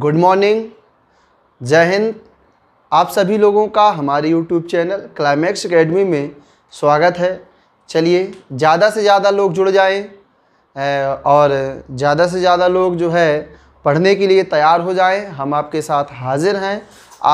good morning जय हिंद आप सभी लोगों का हमारे यूट्यूब चैनल क्लाइमैक्स अकेडमी में स्वागत है चलिए ज़्यादा से ज़्यादा लोग जुड़ जाएं और ज़्यादा से ज़्यादा लोग जो है पढ़ने के लिए तैयार हो जाएं हम आपके साथ हाजिर हैं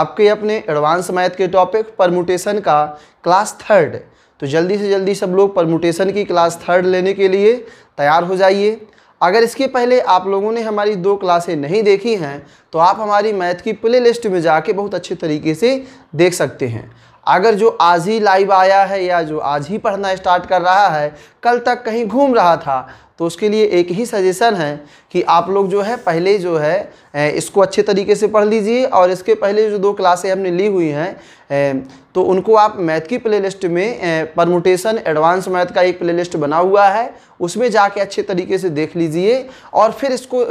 आपके अपने एडवांस मैथ के टॉपिक परमुटेशन का क्लास थर्ड तो जल्दी से जल्दी सब लोग परमुटेशन की क्लास थर्ड लेने के लिए तैयार हो जाइए अगर इसके पहले आप लोगों ने हमारी दो क्लासें नहीं देखी हैं तो आप हमारी मैथ की प्ले लिस्ट में जाके बहुत अच्छे तरीके से देख सकते हैं अगर जो आज ही लाइव आया है या जो आज ही पढ़ना स्टार्ट कर रहा है कल तक कहीं घूम रहा था तो उसके लिए एक ही सजेशन है कि आप लोग जो है पहले जो है इसको अच्छे तरीके से पढ़ लीजिए और इसके पहले जो दो क्लासें हमने ली हुई हैं तो उनको आप मैथ की प्लेलिस्ट में परमोटेशन एडवांस मैथ का एक प्लेलिस्ट बना हुआ है उसमें जाके अच्छे तरीके से देख लीजिए और फिर इसको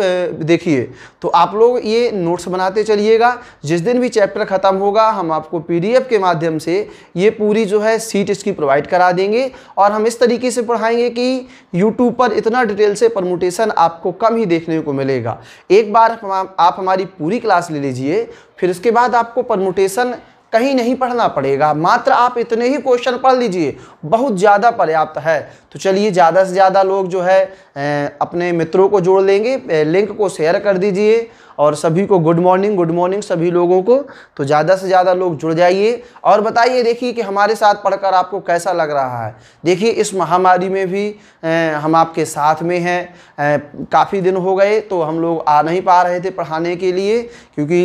देखिए तो आप लोग ये नोट्स बनाते चलिएगा जिस दिन भी चैप्टर ख़त्म होगा हम आपको पीडीएफ के माध्यम से ये पूरी जो है सीट इसकी प्रोवाइड करा देंगे और हम इस तरीके से पढ़ाएंगे कि यूट्यूब पर इतना डिटेल से परमोटेशन आपको कम ही देखने को मिलेगा एक बार आप हमारी पूरी क्लास ले लीजिए फिर उसके बाद आपको परमुटेशन कहीं नहीं पढ़ना पड़ेगा मात्र आप इतने ही क्वेश्चन पढ़ लीजिए बहुत ज़्यादा पर्याप्त है तो चलिए ज़्यादा से ज़्यादा लोग जो है अपने मित्रों को जोड़ लेंगे लिंक को शेयर कर दीजिए और सभी को गुड मॉर्निंग गुड मॉर्निंग सभी लोगों को तो ज़्यादा से ज़्यादा लोग जुड़ जाइए और बताइए देखिए कि हमारे साथ पढ़कर आपको कैसा लग रहा है देखिए इस महामारी में भी हम आपके साथ में हैं काफ़ी दिन हो गए तो हम लोग आ नहीं पा रहे थे पढ़ाने के लिए क्योंकि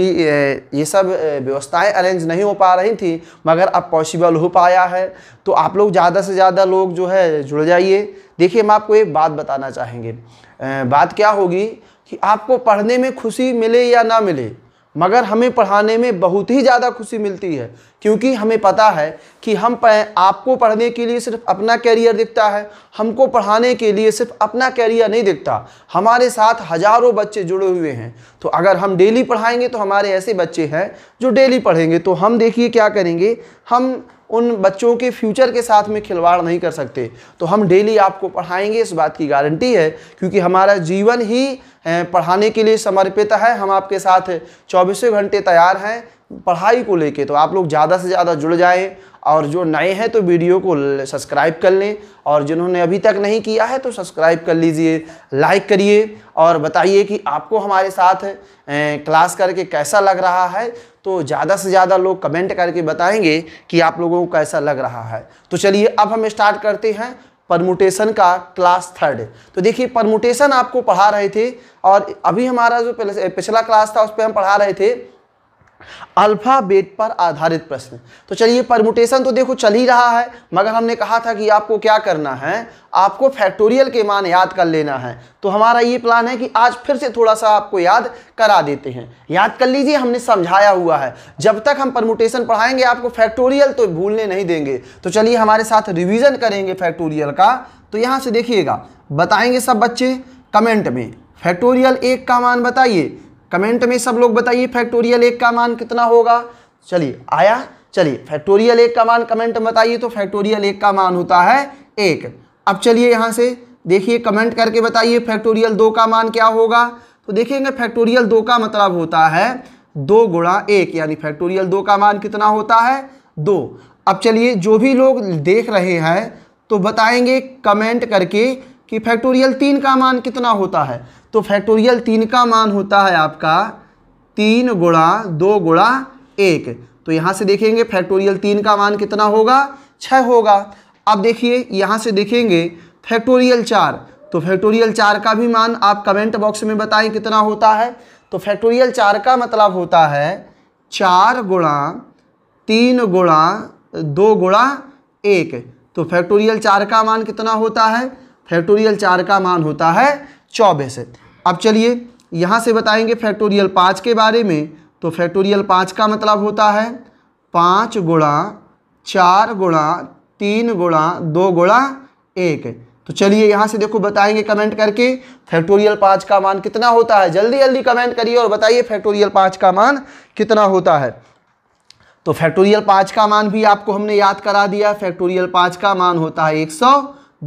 ये सब व्यवस्थाएं अरेंज नहीं हो पा रही थी मगर अब पॉसिबल हो पाया है तो आप लोग ज़्यादा से ज़्यादा लोग जो है जुड़ जाइए चाहिए देखिए हम आपको एक बात बताना चाहेंगे बात क्या होगी कि आपको पढ़ने में खुशी मिले या ना मिले मगर हमें पढ़ाने में बहुत ही ज़्यादा खुशी मिलती है क्योंकि हमें पता है कि हम आपको पढ़ने के लिए सिर्फ अपना कैरियर दिखता है हमको पढ़ाने के लिए सिर्फ अपना कैरियर नहीं दिखता हमारे साथ हजारों बच्चे जुड़े हुए हैं तो अगर हम डेली पढ़ाएंगे तो हमारे ऐसे बच्चे हैं जो डेली पढ़ेंगे तो हम देखिए क्या करेंगे हम उन बच्चों के फ्यूचर के साथ में खिलवाड़ नहीं कर सकते तो हम डेली आपको पढ़ाएंगे इस बात की गारंटी है क्योंकि हमारा जीवन ही पढ़ाने के लिए समर्पित है हम आपके साथ चौबीसों घंटे तैयार हैं पढ़ाई को लेके तो आप लोग ज़्यादा से ज़्यादा जुड़ जाएं और जो नए हैं तो वीडियो को सब्सक्राइब कर लें और जिन्होंने अभी तक नहीं किया है तो सब्सक्राइब कर लीजिए लाइक करिए और बताइए कि आपको हमारे साथ क्लास करके कैसा लग रहा है तो ज़्यादा से ज़्यादा लोग कमेंट करके बताएंगे कि आप लोगों को कैसा लग रहा है तो चलिए अब हम स्टार्ट करते हैं परमुटेशन का क्लास थर्ड तो देखिए परमुटेशन आपको पढ़ा रहे थे और अभी हमारा जो पिछला क्लास था उस पर हम पढ़ा रहे थे अल्फ़ाबेट पर आधारित प्रश्न तो चलिए परमुटेशन तो देखो चल ही रहा है मगर हमने कहा था कि आपको क्या करना है आपको फैक्टोरियल के मान याद कर लेना है तो हमारा ये प्लान है कि आज फिर से थोड़ा सा आपको याद करा देते हैं याद कर लीजिए हमने समझाया हुआ है जब तक हम परमुटेशन पढ़ाएंगे आपको फैक्टोरियल तो भूलने नहीं देंगे तो चलिए हमारे साथ रिविज़न करेंगे फैक्टोरियल का तो यहाँ से देखिएगा बताएंगे सब बच्चे कमेंट में फैक्टोरियल एक का मान बताइए कमेंट में सब लोग बताइए फैक्टोरियल एक का मान कितना होगा चलिए आया चलिए फैक्टोरियल एक का मान कमेंट में बताइए तो फैक्टोरियल एक का मान होता है एक अब चलिए यहाँ से देखिए कमेंट करके बताइए फैक्टोरियल दो का मान क्या होगा तो देखेंगे फैक्टोरियल दो का मतलब होता है दो गुणा एक यानी फैक्टोरियल दो का मान कितना होता है दो अब चलिए जो भी लोग देख रहे हैं तो बताएंगे कमेंट करके कि फैक्टोरियल तीन का मान कितना होता है तो फैक्टोरियल तीन का मान होता है आपका तीन गुणा दो गुणा एक तो यहाँ से देखेंगे फैक्टोरियल तीन का मान कितना होगा छः होगा अब देखिए यहाँ से देखेंगे फैक्टोरियल चार तो फैक्टोरियल चार का भी मान आप कमेंट बॉक्स में बताएं कितना होता है तो फैक्टोरियल चार का मतलब होता है चार गुणा तीन गुणा दो गुणा एक तो फैक्टोरियल चार का मान कितना होता है फैक्टोरियल चार का मान होता है चौबीस अब चलिए यहाँ से बताएंगे फैक्टोरियल पाँच के बारे में तो फैक्टोरियल पाँच का मतलब होता है पाँच गुणा चार गुणा तीन गुणा दो गुणा एक तो चलिए यहाँ से देखो बताएंगे कमेंट करके फैक्टोरियल पाँच का मान कितना होता है जल्दी जल्दी कमेंट करिए और बताइए फैक्टोरियल पाँच का मान कितना होता है तो फैक्टोरियल पाँच का मान भी आपको हमने याद करा दिया फैक्टोरियल पाँच का मान होता है एक सौ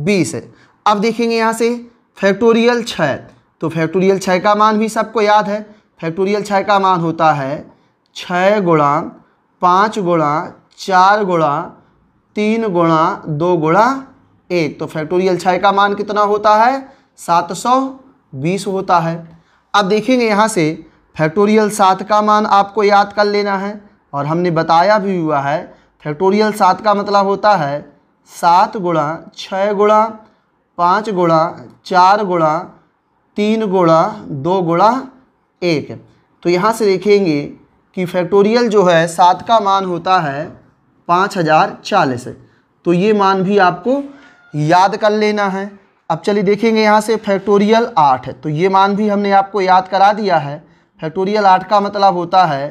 बीस अब देखेंगे यहाँ से फैक्टोरियल छः तो फैक्टोरियल छः का मान भी सबको याद है फैक्टोरियल छः का मान होता है छः गुणा पाँच गुणा चार गुणा तीन गुणा दो गुणा एक तो फैक्टोरियल छः का मान कितना होता है सात सौ बीस होता है अब देखेंगे यहाँ से फैक्टोरियल सात का मान आपको याद कर लेना है और हमने बताया भी हुआ है फैक्टोरियल सात का मतलब होता है सात गुणा छः गुणा पाँच गुणा चार गुणा तीन गुणा दो गुणा एक तो यहाँ से देखेंगे कि फैक्टोरियल जो है सात का मान होता है पाँच हज़ार चालीस तो ये मान भी आपको याद कर लेना है अब चलिए देखेंगे यहाँ से फैक्टोरियल आठ तो ये मान भी हमने आपको याद करा दिया है फैक्टोरियल आठ का मतलब होता है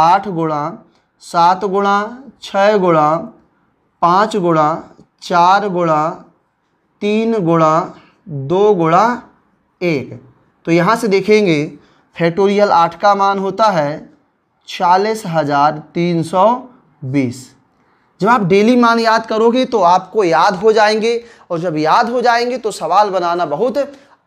आठ गुणा सात गुणा छः गुणा पाँच गुणा चार गुणा तीन गुणा दो गुणा एक तो यहाँ से देखेंगे फैक्टोरियल आठ का मान होता है चालीस हज़ार तीन सौ बीस जब आप डेली मान याद करोगे तो आपको याद हो जाएंगे और जब याद हो जाएंगे तो सवाल बनाना बहुत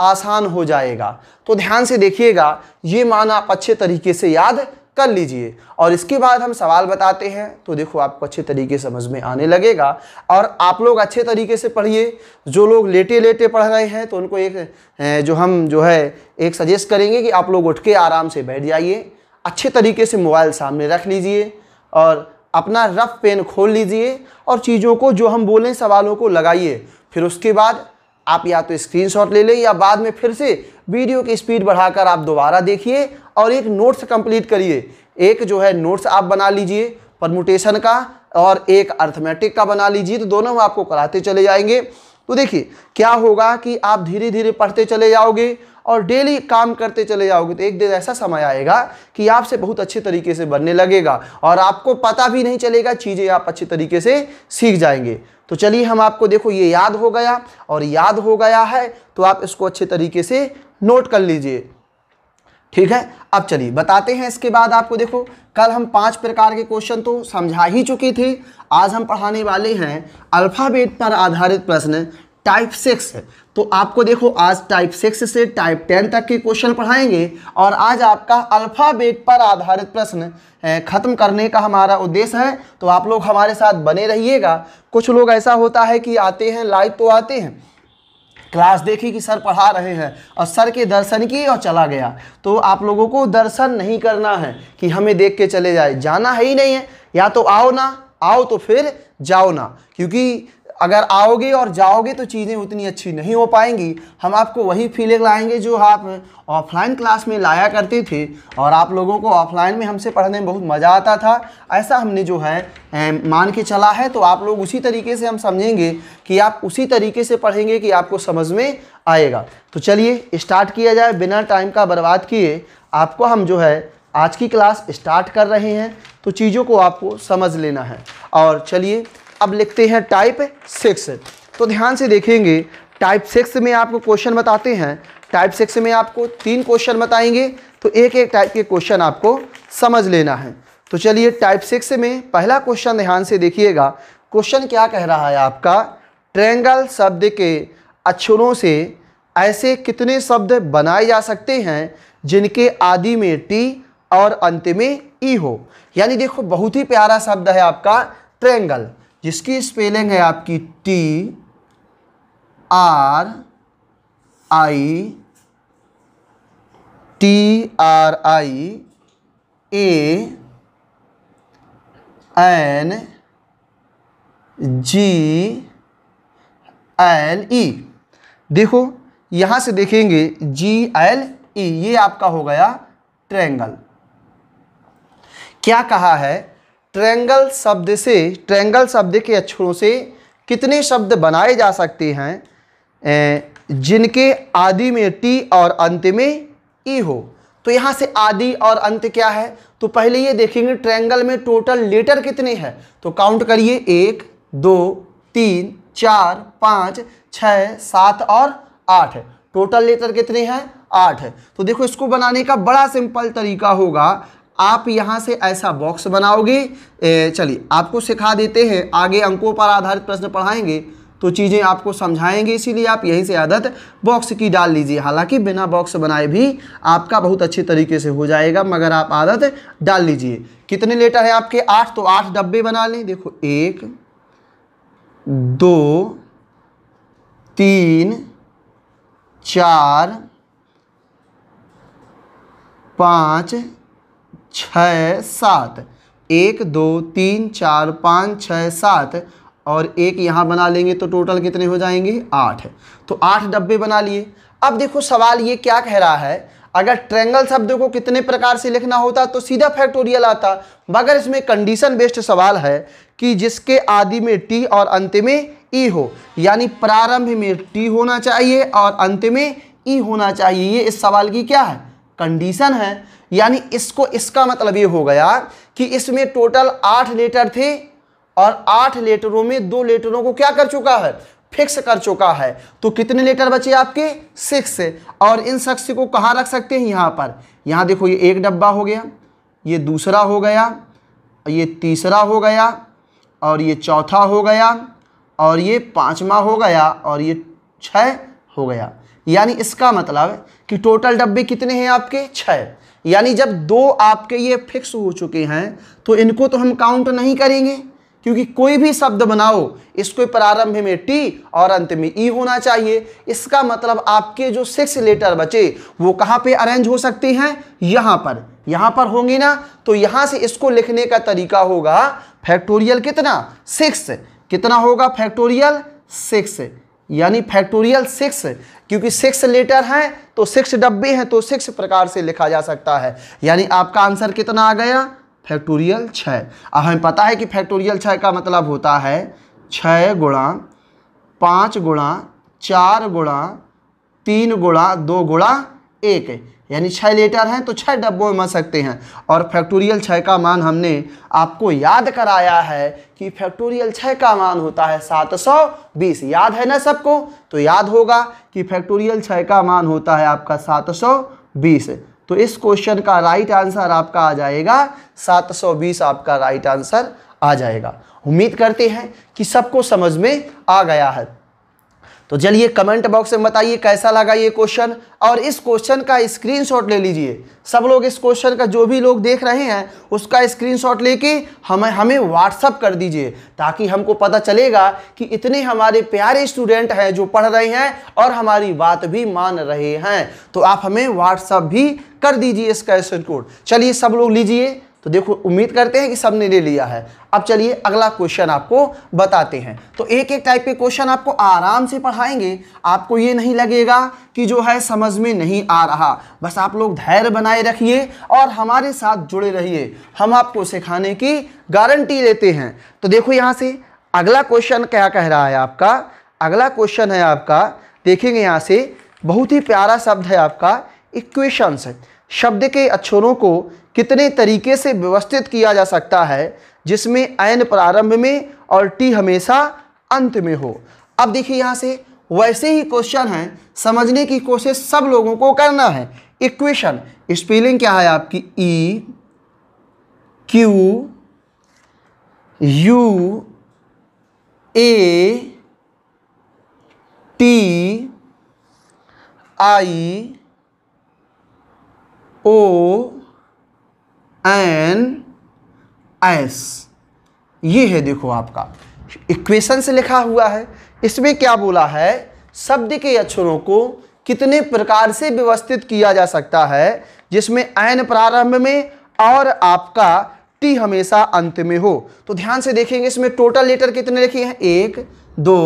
आसान हो जाएगा तो ध्यान से देखिएगा ये मान आप अच्छे तरीके से याद कर लीजिए और इसके बाद हम सवाल बताते हैं तो देखो आपको अच्छे तरीके समझ में आने लगेगा और आप लोग अच्छे तरीके से पढ़िए जो लोग लेटे लेटे पढ़ रहे हैं तो उनको एक जो हम जो है एक सजेस्ट करेंगे कि आप लोग उठ के आराम से बैठ जाइए अच्छे तरीके से मोबाइल सामने रख लीजिए और अपना रफ पेन खोल लीजिए और चीज़ों को जो हम बोलें सवालों को लगाइए फिर उसके बाद आप या तो स्क्रीनशॉट ले लें या बाद में फिर से वीडियो की स्पीड बढ़ाकर आप दोबारा देखिए और एक नोट्स कंप्लीट करिए एक जो है नोट्स आप बना लीजिए परमुटेशन का और एक अर्थमेटिक का बना लीजिए तो दोनों आपको कराते चले जाएंगे तो देखिए क्या होगा कि आप धीरे धीरे पढ़ते चले जाओगे और डेली काम करते चले जाओगे तो एक दिन ऐसा समय आएगा कि आपसे बहुत अच्छे तरीके से बनने लगेगा और आपको पता भी नहीं चलेगा चीज़ें आप अच्छे तरीके से सीख जाएंगे तो चलिए हम आपको देखो ये याद हो गया और याद हो गया है तो आप इसको अच्छे तरीके से नोट कर लीजिए ठीक है अब चलिए बताते हैं इसके बाद आपको देखो कल हम पांच प्रकार के क्वेश्चन तो समझा ही चुके थे आज हम पढ़ाने वाले हैं अल्फ़ाबेट पर आधारित प्रश्न टाइप सिक्स तो आपको देखो आज टाइप सिक्स से टाइप टेन तक के क्वेश्चन पढ़ाएंगे और आज आपका अल्फ़ाबेट पर आधारित प्रश्न ख़त्म करने का हमारा उद्देश्य है तो आप लोग हमारे साथ बने रहिएगा कुछ लोग ऐसा होता है कि आते हैं लाइव तो आते हैं क्लास देखी कि सर पढ़ा रहे हैं और सर के दर्शन किए और चला गया तो आप लोगों को दर्शन नहीं करना है कि हमें देख के चले जाए जाना है ही नहीं है या तो आओ ना आओ तो फिर जाओ ना क्योंकि अगर आओगे और जाओगे तो चीज़ें उतनी अच्छी नहीं हो पाएंगी हम आपको वही फीलिंग लाएंगे जो आप ऑफलाइन क्लास में लाया करते थे और आप लोगों को ऑफलाइन में हमसे पढ़ने में बहुत मज़ा आता था ऐसा हमने जो है मान के चला है तो आप लोग उसी तरीके से हम समझेंगे कि आप उसी तरीके से पढ़ेंगे कि आपको समझ में आएगा तो चलिए स्टार्ट किया जाए बिना टाइम का बर्बाद किए आपको हम जो है आज की क्लास स्टार्ट कर रहे हैं तो चीज़ों को आपको समझ लेना है और चलिए अब लिखते हैं टाइप सिक्स तो ध्यान से देखेंगे टाइप सिक्स में आपको क्वेश्चन बताते हैं टाइप सिक्स में आपको तीन क्वेश्चन बताएंगे तो एक एक टाइप के क्वेश्चन आपको समझ लेना है तो चलिए टाइप सिक्स में पहला क्वेश्चन ध्यान से देखिएगा क्वेश्चन क्या कह रहा है आपका ट्रेंगल शब्द के अक्षरों से ऐसे कितने शब्द बनाए जा सकते हैं जिनके आदि में टी और अंत में ई e हो यानी देखो बहुत ही प्यारा शब्द है आपका ट्रेंगल जिसकी स्पेलिंग है आपकी T R I T R I A N G L E देखो यहाँ से देखेंगे जी एल ई ये आपका हो गया ट्रैंगल क्या कहा है ट्रेंगल शब्द से ट्रेंगल शब्द के अक्षरों से कितने शब्द बनाए जा सकते हैं जिनके आदि में टी और अंत में ई हो तो यहाँ से आदि और अंत क्या है तो पहले ये देखेंगे ट्रेंगल में टोटल लेटर कितने हैं तो काउंट करिए एक दो तीन चार पाँच छः सात और आठ टोटल लेटर कितने हैं आठ है तो देखो इसको बनाने का बड़ा सिंपल तरीका होगा आप यहाँ से ऐसा बॉक्स बनाओगे चलिए आपको सिखा देते हैं आगे अंकों पर आधारित प्रश्न पढ़ाएंगे तो चीज़ें आपको समझाएंगे इसीलिए आप यहीं से आदत बॉक्स की डाल लीजिए हालांकि बिना बॉक्स बनाए भी आपका बहुत अच्छे तरीके से हो जाएगा मगर आप आदत डाल लीजिए कितने लेटर हैं आपके आठ तो आठ डब्बे बना लें देखो एक दो तीन चार पाँच छः सात एक दो तीन चार पाँच छः सात और एक यहाँ बना लेंगे तो टोटल कितने हो जाएंगे आठ तो आठ डब्बे बना लिए अब देखो सवाल ये क्या कह रहा है अगर ट्रेंगल शब्द को कितने प्रकार से लिखना होता तो सीधा फैक्टोरियल आता मगर इसमें कंडीशन बेस्ड सवाल है कि जिसके आदि में टी और अंत में ई e हो यानी प्रारंभ में टी होना चाहिए और अंत में ई e होना चाहिए ये इस सवाल की क्या है कंडीशन है यानी इसको इसका मतलब ये हो गया कि इसमें टोटल आठ लेटर थे और आठ लेटरों में दो लेटरों को क्या कर चुका है फिक्स कर चुका है तो कितने लेटर बचे आपके सिक्स और इन शख्स को कहाँ रख सकते हैं यहाँ पर यहाँ देखो ये एक डब्बा हो गया ये दूसरा हो गया ये तीसरा हो गया और ये चौथा हो गया और ये पाँचवा हो गया और ये छः हो गया यानी इसका मतलब कि टोटल डब्बे कितने हैं आपके छः यानी जब दो आपके ये फिक्स हो चुके हैं तो इनको तो हम काउंट नहीं करेंगे क्योंकि कोई भी शब्द बनाओ इसको प्रारंभ में टी और अंत में ई e होना चाहिए इसका मतलब आपके जो सिक्स लेटर बचे वो कहाँ पे अरेंज हो सकते हैं यहाँ पर यहाँ पर होंगे ना तो यहाँ से इसको लिखने का तरीका होगा फैक्टोरियल कितना सिक्स कितना होगा फैक्टोरियल सिक्स यानी फैक्टोरियल सिक्स क्योंकि सिक्स लेटर हैं तो सिक्स डब्बे हैं तो सिक्स प्रकार से लिखा जा सकता है यानी आपका आंसर कितना आ गया फैक्टोरियल छः अब हमें पता है कि फैक्टोरियल छः का मतलब होता है छः गुणा पाँच गुणा चार गुणा तीन गुणा दो गुणा एक यानी छः लीटर हैं तो छः डब्बों में मर सकते हैं और फैक्टोरियल छः का मान हमने आपको याद कराया है कि फैक्टोरियल छः का मान होता है सात सौ बीस याद है ना सबको तो याद होगा कि फैक्टोरियल छः का मान होता है आपका सात सौ बीस तो इस क्वेश्चन का राइट आंसर आपका आ जाएगा सात सौ बीस आपका राइट आंसर आ जाएगा उम्मीद करते हैं कि सबको समझ में आ गया है तो चलिए कमेंट बॉक्स में बताइए कैसा लगा ये क्वेश्चन और इस क्वेश्चन का स्क्रीनशॉट ले लीजिए सब लोग इस क्वेश्चन का जो भी लोग देख रहे हैं उसका स्क्रीनशॉट लेके हमें हमें व्हाट्सअप कर दीजिए ताकि हमको पता चलेगा कि इतने हमारे प्यारे स्टूडेंट हैं जो पढ़ रहे हैं और हमारी बात भी मान रहे हैं तो आप हमें व्हाट्सअप भी कर दीजिए इस क्वेश्चन कोड चलिए सब लोग लीजिए तो देखो उम्मीद करते हैं कि सबने ले लिया है अब चलिए अगला क्वेश्चन आपको बताते हैं तो एक एक टाइप के क्वेश्चन आपको आराम से पढ़ाएंगे आपको ये नहीं लगेगा कि जो है समझ में नहीं आ रहा बस आप लोग धैर्य बनाए रखिए और हमारे साथ जुड़े रहिए हम आपको सिखाने की गारंटी लेते हैं तो देखो यहाँ से अगला क्वेश्चन क्या कह रहा है आपका अगला क्वेश्चन है आपका देखेंगे यहाँ से बहुत ही प्यारा शब्द है आपका इक्वेशंस शब्द के अक्षरों को कितने तरीके से व्यवस्थित किया जा सकता है जिसमें एन प्रारंभ में और टी हमेशा अंत में हो अब देखिए यहाँ से वैसे ही क्वेश्चन हैं समझने की कोशिश सब लोगों को करना है इक्वेशन स्पेलिंग क्या है आपकी E Q U A T I O N S ये है देखो आपका इक्वेशन से लिखा हुआ है इसमें क्या बोला है शब्द के अक्षरों को कितने प्रकार से व्यवस्थित किया जा सकता है जिसमें एन प्रारंभ में और आपका टी हमेशा अंत में हो तो ध्यान से देखेंगे इसमें टोटल लेटर कितने लिखे हैं एक दो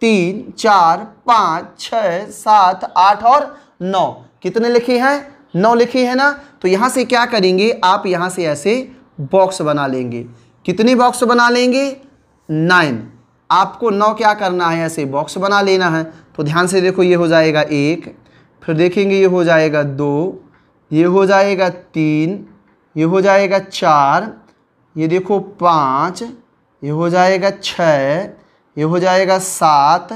तीन चार पाँच छ सात आठ और नौ कितने लिखे हैं नौ लिखी है ना तो यहाँ से क्या करेंगे आप यहाँ से ऐसे बॉक्स बना लेंगे कितने बॉक्स बना लेंगे नाइन आपको नौ क्या करना है ऐसे बॉक्स बना लेना है तो ध्यान से देखो ये हो जाएगा एक फिर देखेंगे ये हो जाएगा दो ये हो जाएगा तीन ये हो जाएगा चार ये देखो पाँच ये हो जाएगा छः ये हो जाएगा सात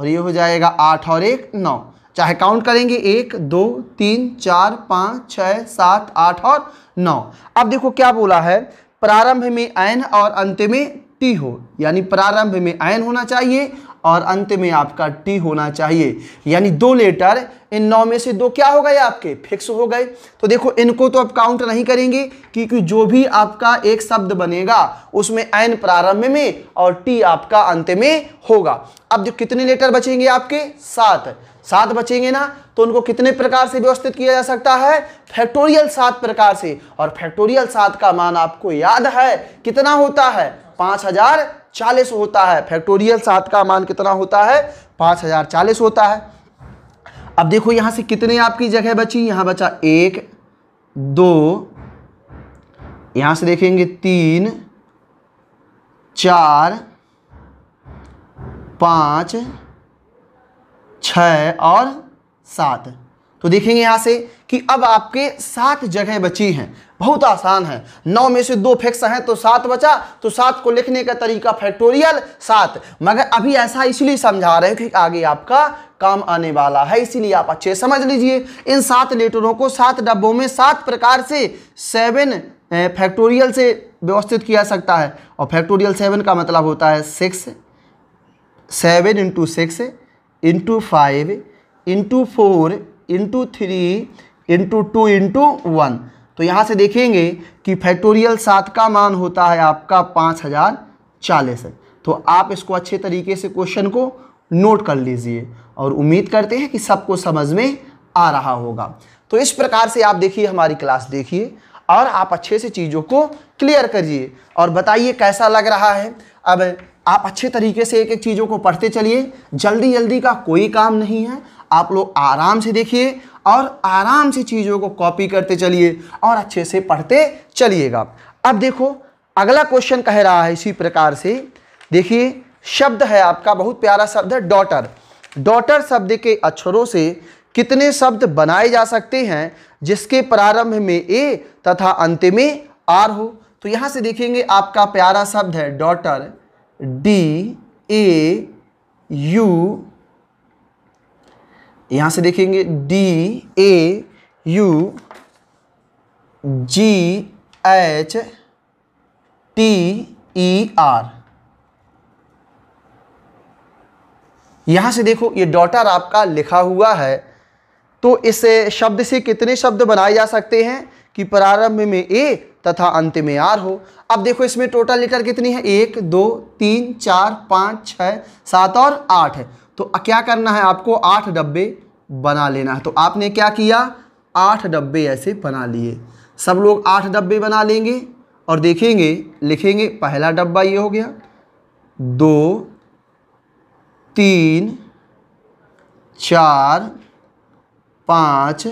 और ये हो जाएगा आठ और एक नौ चाहे काउंट करेंगे एक दो तीन चार पाँच छः सात आठ और नौ अब देखो क्या बोला है प्रारंभ में एन और अंत में टी हो यानी प्रारंभ में एन होना चाहिए और अंत में आपका टी होना चाहिए यानी दो लेटर इन नौ में से दो क्या हो गए आपके फिक्स हो गए तो देखो इनको तो आप काउंट नहीं करेंगे क्योंकि जो भी आपका एक शब्द बनेगा उसमें एन प्रारंभ में और टी आपका अंत में होगा अब जो कितने लेटर बचेंगे आपके सात सात बचेंगे ना तो उनको कितने प्रकार से व्यवस्थित किया जा सकता है फैक्टोरियल सात प्रकार से और फैक्टोरियल सात का मान आपको याद है कितना होता है पांच हजार चालीस होता है फैक्टोरियल सात का मान कितना होता है पांच हजार चालीस होता है अब देखो यहां से कितने आपकी जगह बची यहां बचा एक दो यहां से देखेंगे तीन चार पांच छः और सात तो देखेंगे यहाँ से कि अब आपके सात जगह बची हैं बहुत आसान है नौ में से दो फिक्स हैं तो सात बचा तो सात को लिखने का तरीका फैक्टोरियल सात मगर अभी ऐसा इसलिए समझा रहे हैं कि आगे आपका काम आने वाला है इसीलिए आप अच्छे समझ लीजिए इन सात लेटरों को सात डब्बों में सात प्रकार से सेवन फैक्टोरियल से व्यवस्थित किया सकता है और फैक्टोरियल सेवन का मतलब होता है six seven into six into five into four into three into two into one तो यहाँ से देखेंगे कि फैक्टोरियल सात का मान होता है आपका पाँच हज़ार चालीस तो आप इसको अच्छे तरीके से क्वेश्चन को नोट कर लीजिए और उम्मीद करते हैं कि सबको समझ में आ रहा होगा तो इस प्रकार से आप देखिए हमारी क्लास देखिए और आप अच्छे से चीज़ों को क्लियर करिए और बताइए कैसा लग रहा है अब आप अच्छे तरीके से एक एक चीज़ों को पढ़ते चलिए जल्दी जल्दी का कोई काम नहीं है आप लोग आराम से देखिए और आराम से चीज़ों को कॉपी करते चलिए और अच्छे से पढ़ते चलिएगा अब देखो अगला क्वेश्चन कह रहा है इसी प्रकार से देखिए शब्द है आपका बहुत प्यारा शब्द है डॉटर डॉटर शब्द के अक्षरों से कितने शब्द बनाए जा सकते हैं जिसके प्रारंभ में ए तथा अंत में आर हो तो यहाँ से देखेंगे आपका प्यारा शब्द है डॉटर डी ए यू यहां से देखेंगे D A U G H T E R यहां से देखो ये डॉटर आपका लिखा हुआ है तो इस शब्द से कितने शब्द बनाए जा सकते हैं कि प्रारंभ में ए तथा अंत में आर हो अब देखो इसमें टोटल लेटर कितनी है एक दो तीन चार पाँच छः सात और आठ है तो क्या करना है आपको आठ डब्बे बना लेना है तो आपने क्या किया आठ डब्बे ऐसे बना लिए सब लोग आठ डब्बे बना लेंगे और देखेंगे लिखेंगे पहला डब्बा ये हो गया दो तीन चार पाँच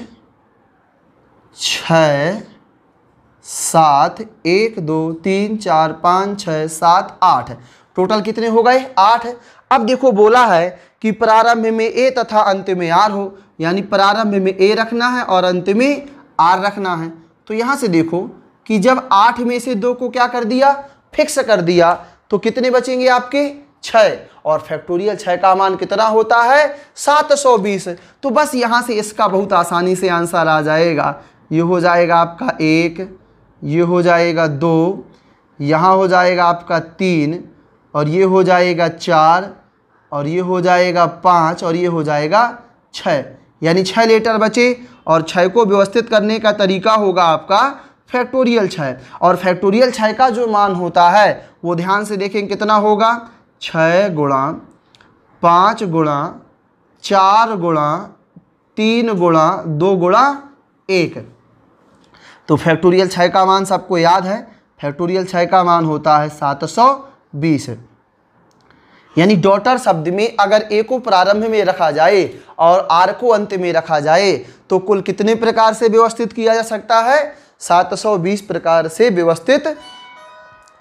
छ सात एक दो तीन चार पाँच छः सात आठ टोटल कितने हो गए आठ अब देखो बोला है कि प्रारंभ में ए तथा अंत में आर हो यानी प्रारंभ में ए रखना है और अंत में आर रखना है तो यहाँ से देखो कि जब आठ में से दो को क्या कर दिया फिक्स कर दिया तो कितने बचेंगे आपके छः और फैक्टोरियल छः का मान कितना होता है सात सौ बीस तो बस यहाँ से इसका बहुत आसानी से आंसर आ जाएगा ये हो जाएगा आपका एक ये हो जाएगा दो यहाँ हो जाएगा आपका तीन और ये हो जाएगा चार और ये हो जाएगा पाँच और ये हो जाएगा छः यानी छः लेटर बचे और छः को व्यवस्थित करने का तरीका होगा आपका फैक्टोरियल छः और फैक्टोरियल छः का जो मान होता है वो ध्यान से देखें कितना होगा छः गुणा पाँच गुणा चार गुणा तीन गुणा दो गुणा एक तो फैक्टोरियल छः का मान सबको याद है फैक्टोरियल छः का मान होता है सात सौ बीस यानी डॉटर शब्द में अगर ए को प्रारंभ में रखा जाए और आर को अंत में रखा जाए तो कुल कितने प्रकार से व्यवस्थित किया जा सकता है 720 प्रकार से व्यवस्थित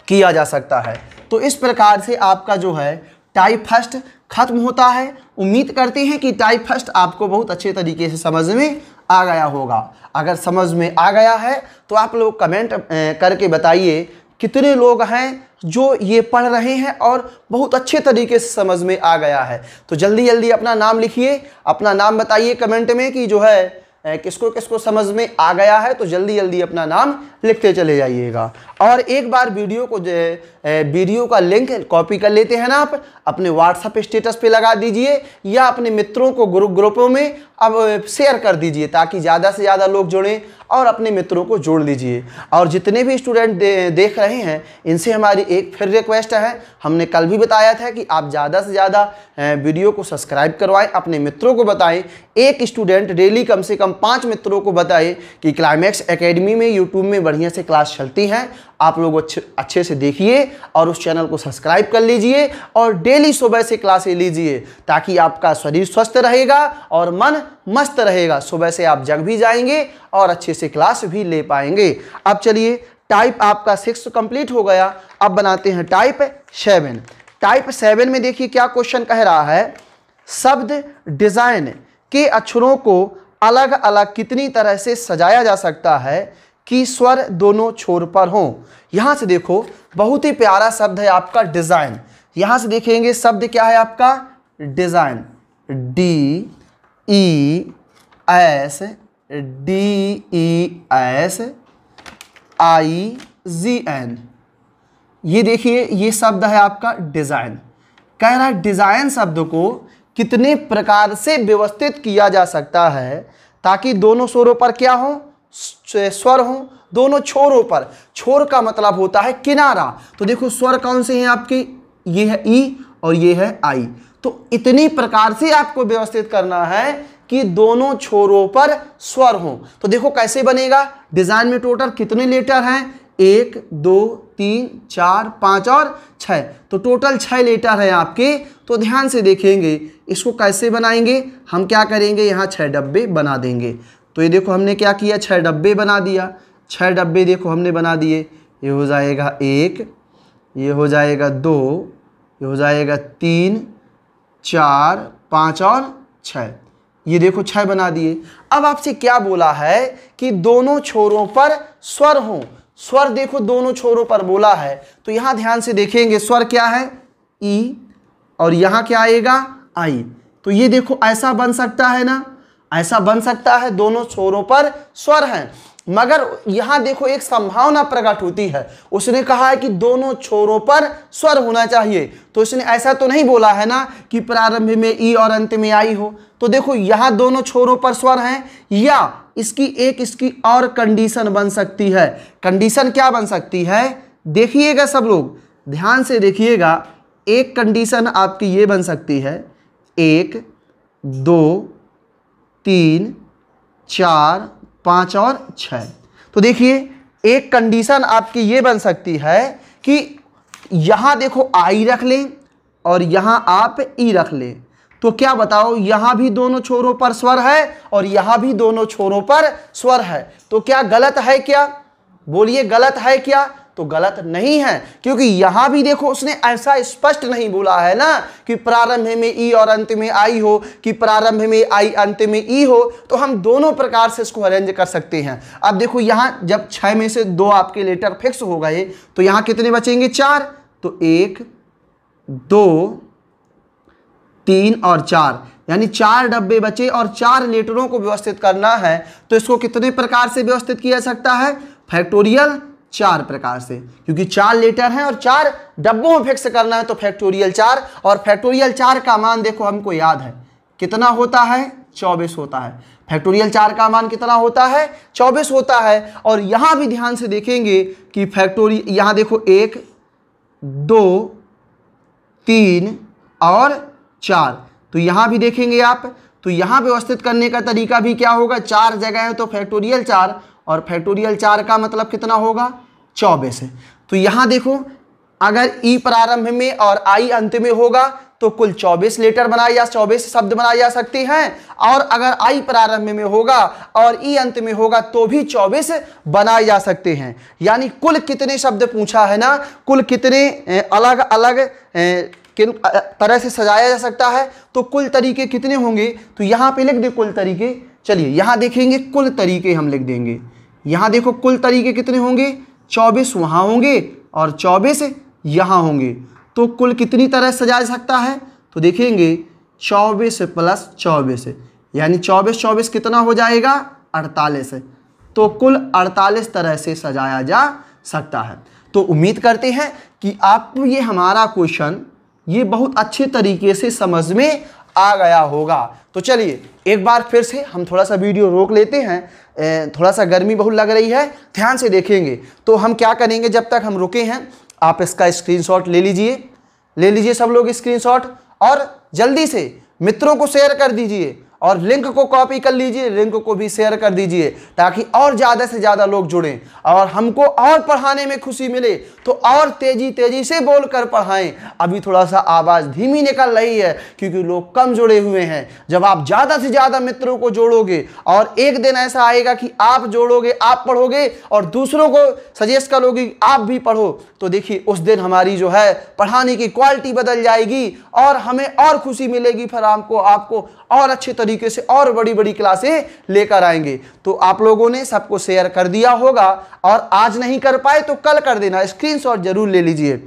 किया जा सकता है तो इस प्रकार से आपका जो है टाइप फर्स्ट खत्म होता है उम्मीद करते हैं कि टाइप फर्स्ट आपको बहुत अच्छे तरीके से समझ में आ गया होगा अगर समझ में आ गया है तो आप लोग कमेंट करके बताइए कितने लोग हैं जो ये पढ़ रहे हैं और बहुत अच्छे तरीके से समझ में आ गया है तो जल्दी जल्दी अपना नाम लिखिए अपना नाम बताइए कमेंट में कि जो है किसको किसको समझ में आ गया है तो जल्दी जल्दी अपना नाम लिखते चले जाइएगा और एक बार वीडियो को जो है वीडियो का लिंक कॉपी कर लेते हैं ना आप अपने व्हाट्सअप स्टेटस पे लगा दीजिए या अपने मित्रों को ग्रुप ग्रुपों में अब शेयर कर दीजिए ताकि ज़्यादा से ज़्यादा लोग जुड़ें और अपने मित्रों को जोड़ लीजिए और जितने भी स्टूडेंट दे, देख रहे हैं इनसे हमारी एक फिर रिक्वेस्ट है हमने कल भी बताया था कि आप ज़्यादा से ज़्यादा वीडियो को सब्सक्राइब करवाएं अपने मित्रों को बताएं एक स्टूडेंट डेली कम से कम पाँच मित्रों को बताएं कि क्लाइमैक्स एकेडमी में यूट्यूब में बढ़िया से क्लास चलती हैं आप लोग अच्छे अच्छे से देखिए और उस चैनल को सब्सक्राइब कर लीजिए और डेली सुबह से क्लासें लीजिए ताकि आपका शरीर स्वस्थ रहेगा और मन मस्त रहेगा सुबह से आप जग भी जाएंगे और अच्छे से क्लास भी ले पाएंगे अब चलिए टाइप आपका सिक्स कंप्लीट हो गया अब बनाते हैं टाइप सेवन टाइप सेवन में देखिए क्या क्वेश्चन कह रहा है शब्द डिज़ाइन के अक्षरों को अलग अलग कितनी तरह से सजाया जा सकता है कि स्वर दोनों छोर पर हों यहाँ से देखो बहुत ही प्यारा शब्द है आपका डिज़ाइन यहाँ से देखेंगे शब्द क्या है आपका design D E S D E S I G N ये देखिए ये शब्द है आपका डिज़ाइन कह रहा है डिज़ाइन शब्द को कितने प्रकार से व्यवस्थित किया जा सकता है ताकि दोनों स्वरों पर क्या हो स्वर हो दोनों छोरों पर छोर का मतलब होता है किनारा तो देखो स्वर कौन से हैं आपके ये है ई और ये है आई तो इतनी प्रकार से आपको व्यवस्थित करना है कि दोनों छोरों पर स्वर हो तो देखो कैसे बनेगा डिज़ाइन में टोटल कितने लेटर हैं एक दो तीन चार पाँच और छः तो टोटल छः लेटर है आपके तो ध्यान से देखेंगे इसको कैसे बनाएंगे हम क्या करेंगे यहाँ छः डब्बे बना देंगे तो ये देखो हमने क्या किया छः डब्बे बना दिया छः डब्बे देखो हमने बना दिए ये हो जाएगा एक ये हो जाएगा दो ये हो जाएगा तीन चार पाँच और छः ये देखो छः बना दिए अब आपसे क्या बोला है कि दोनों छोरों पर स्वर हों स्वर देखो दोनों छोरों पर बोला है तो यहाँ ध्यान से देखेंगे स्वर क्या है ई और यहाँ क्या आएगा आई तो ये देखो ऐसा बन सकता है ना ऐसा बन सकता है दोनों छोरों पर स्वर हैं मगर यहाँ देखो एक संभावना प्रकट होती है उसने कहा है कि दोनों छोरों पर स्वर होना चाहिए तो उसने ऐसा तो नहीं बोला है ना कि प्रारंभ में ई और अंत में आई हो तो देखो यहाँ दोनों छोरों पर स्वर हैं या इसकी एक इसकी और कंडीशन बन सकती है कंडीशन क्या बन सकती है देखिएगा सब लोग ध्यान से देखिएगा एक कंडीशन आपकी ये बन सकती है एक दो तीन चार पाँच और छः तो देखिए एक कंडीशन आपकी ये बन सकती है कि यहाँ देखो आई रख लें और यहाँ आप ई e रख लें तो क्या बताओ यहाँ भी दोनों छोरों पर स्वर है और यहाँ भी दोनों छोरों पर स्वर है तो क्या गलत है क्या बोलिए गलत है क्या तो गलत नहीं है क्योंकि यहां भी देखो उसने ऐसा स्पष्ट नहीं बोला है ना कि प्रारंभ में ई और अंत में आई हो कि प्रारंभ में आई अंत में ई हो तो हम दोनों प्रकार से इसको अरेंज कर सकते हैं अब देखो यहां जब छह में से दो आपके लेटर फिक्स हो गए तो यहां कितने बचेंगे चार तो एक दो तीन और चार यानी चार डब्बे बचे और चार लेटरों को व्यवस्थित करना है तो इसको कितने प्रकार से व्यवस्थित किया जा सकता है फैक्टोरियल चार प्रकार से क्योंकि चार लेटर है और चार डब्बों में फिक्स करना है तो फैक्टोरियल चार और फैक्टोरियल चार का मान देखो हमको याद है कितना होता है चौबीस होता है फैक्टोरियल चार का मान कितना होता है चौबीस होता है और यहाँ भी ध्यान से देखेंगे कि फैक्टोरी यहाँ देखो एक दो तीन और चार तो यहाँ भी देखेंगे आप तो यहाँ व्यवस्थित करने का तरीका भी क्या होगा चार जगह है तो फैक्टोरियल चार और फैक्टोरियल चार का मतलब कितना होगा चौबीस तो यहाँ देखो अगर ई e प्रारंभ में और आई अंत में होगा तो कुल 24 लेटर बनाए या 24 शब्द बनाए जा सकते हैं और अगर आई प्रारंभ में होगा और ई e अंत में होगा तो भी 24 बनाए जा सकते हैं यानी कुल कितने शब्द पूछा है ना कुल कितने अलग अलग किन तरह से सजाया जा सकता है तो कुल तरीके कितने होंगे तो यहाँ पे लिख दे कुल तरीके चलिए यहाँ देखेंगे कुल तरीके हम लिख देंगे यहाँ देखो कुल तरीके कितने होंगे चौबीस वहाँ होंगे और चौबीस यहाँ होंगे तो कुल कितनी तरह सजा सकता है तो देखेंगे चौबीस प्लस चौबीस यानी चौबीस चौबीस कितना हो जाएगा अड़तालीस तो कुल अड़तालीस तरह से सजाया जा सकता है तो उम्मीद करते हैं कि आपको ये हमारा क्वेश्चन ये बहुत अच्छे तरीके से समझ में आ गया होगा तो चलिए एक बार फिर से हम थोड़ा सा वीडियो रोक लेते हैं थोड़ा सा गर्मी बहुत लग रही है ध्यान से देखेंगे तो हम क्या करेंगे जब तक हम रुके हैं आप इसका स्क्रीनशॉट ले लीजिए ले लीजिए सब लोग स्क्रीनशॉट और जल्दी से मित्रों को शेयर कर दीजिए और लिंक को कॉपी कर लीजिए लिंक को भी शेयर कर दीजिए ताकि और ज़्यादा से ज़्यादा लोग जुड़ें और हमको और पढ़ाने में खुशी मिले तो और तेज़ी तेज़ी से बोल कर पढ़ाएँ अभी थोड़ा सा आवाज़ धीमी निकल रही है क्योंकि लोग कम जुड़े हुए हैं जब आप ज़्यादा से ज़्यादा मित्रों को जोड़ोगे और एक दिन ऐसा आएगा कि आप जोड़ोगे आप पढ़ोगे और दूसरों को सजेस्ट करोगे आप भी पढ़ो तो देखिए उस दिन हमारी जो है पढ़ाने की क्वालिटी बदल जाएगी और हमें और खुशी मिलेगी फिर आपको आपको और अच्छे तरीके तरीके से और बड़ी बड़ी क्लासें लेकर आएंगे तो आप लोगों ने सबको शेयर कर दिया होगा और आज नहीं कर पाए तो कल कर देना स्क्रीन जरूर ले लीजिए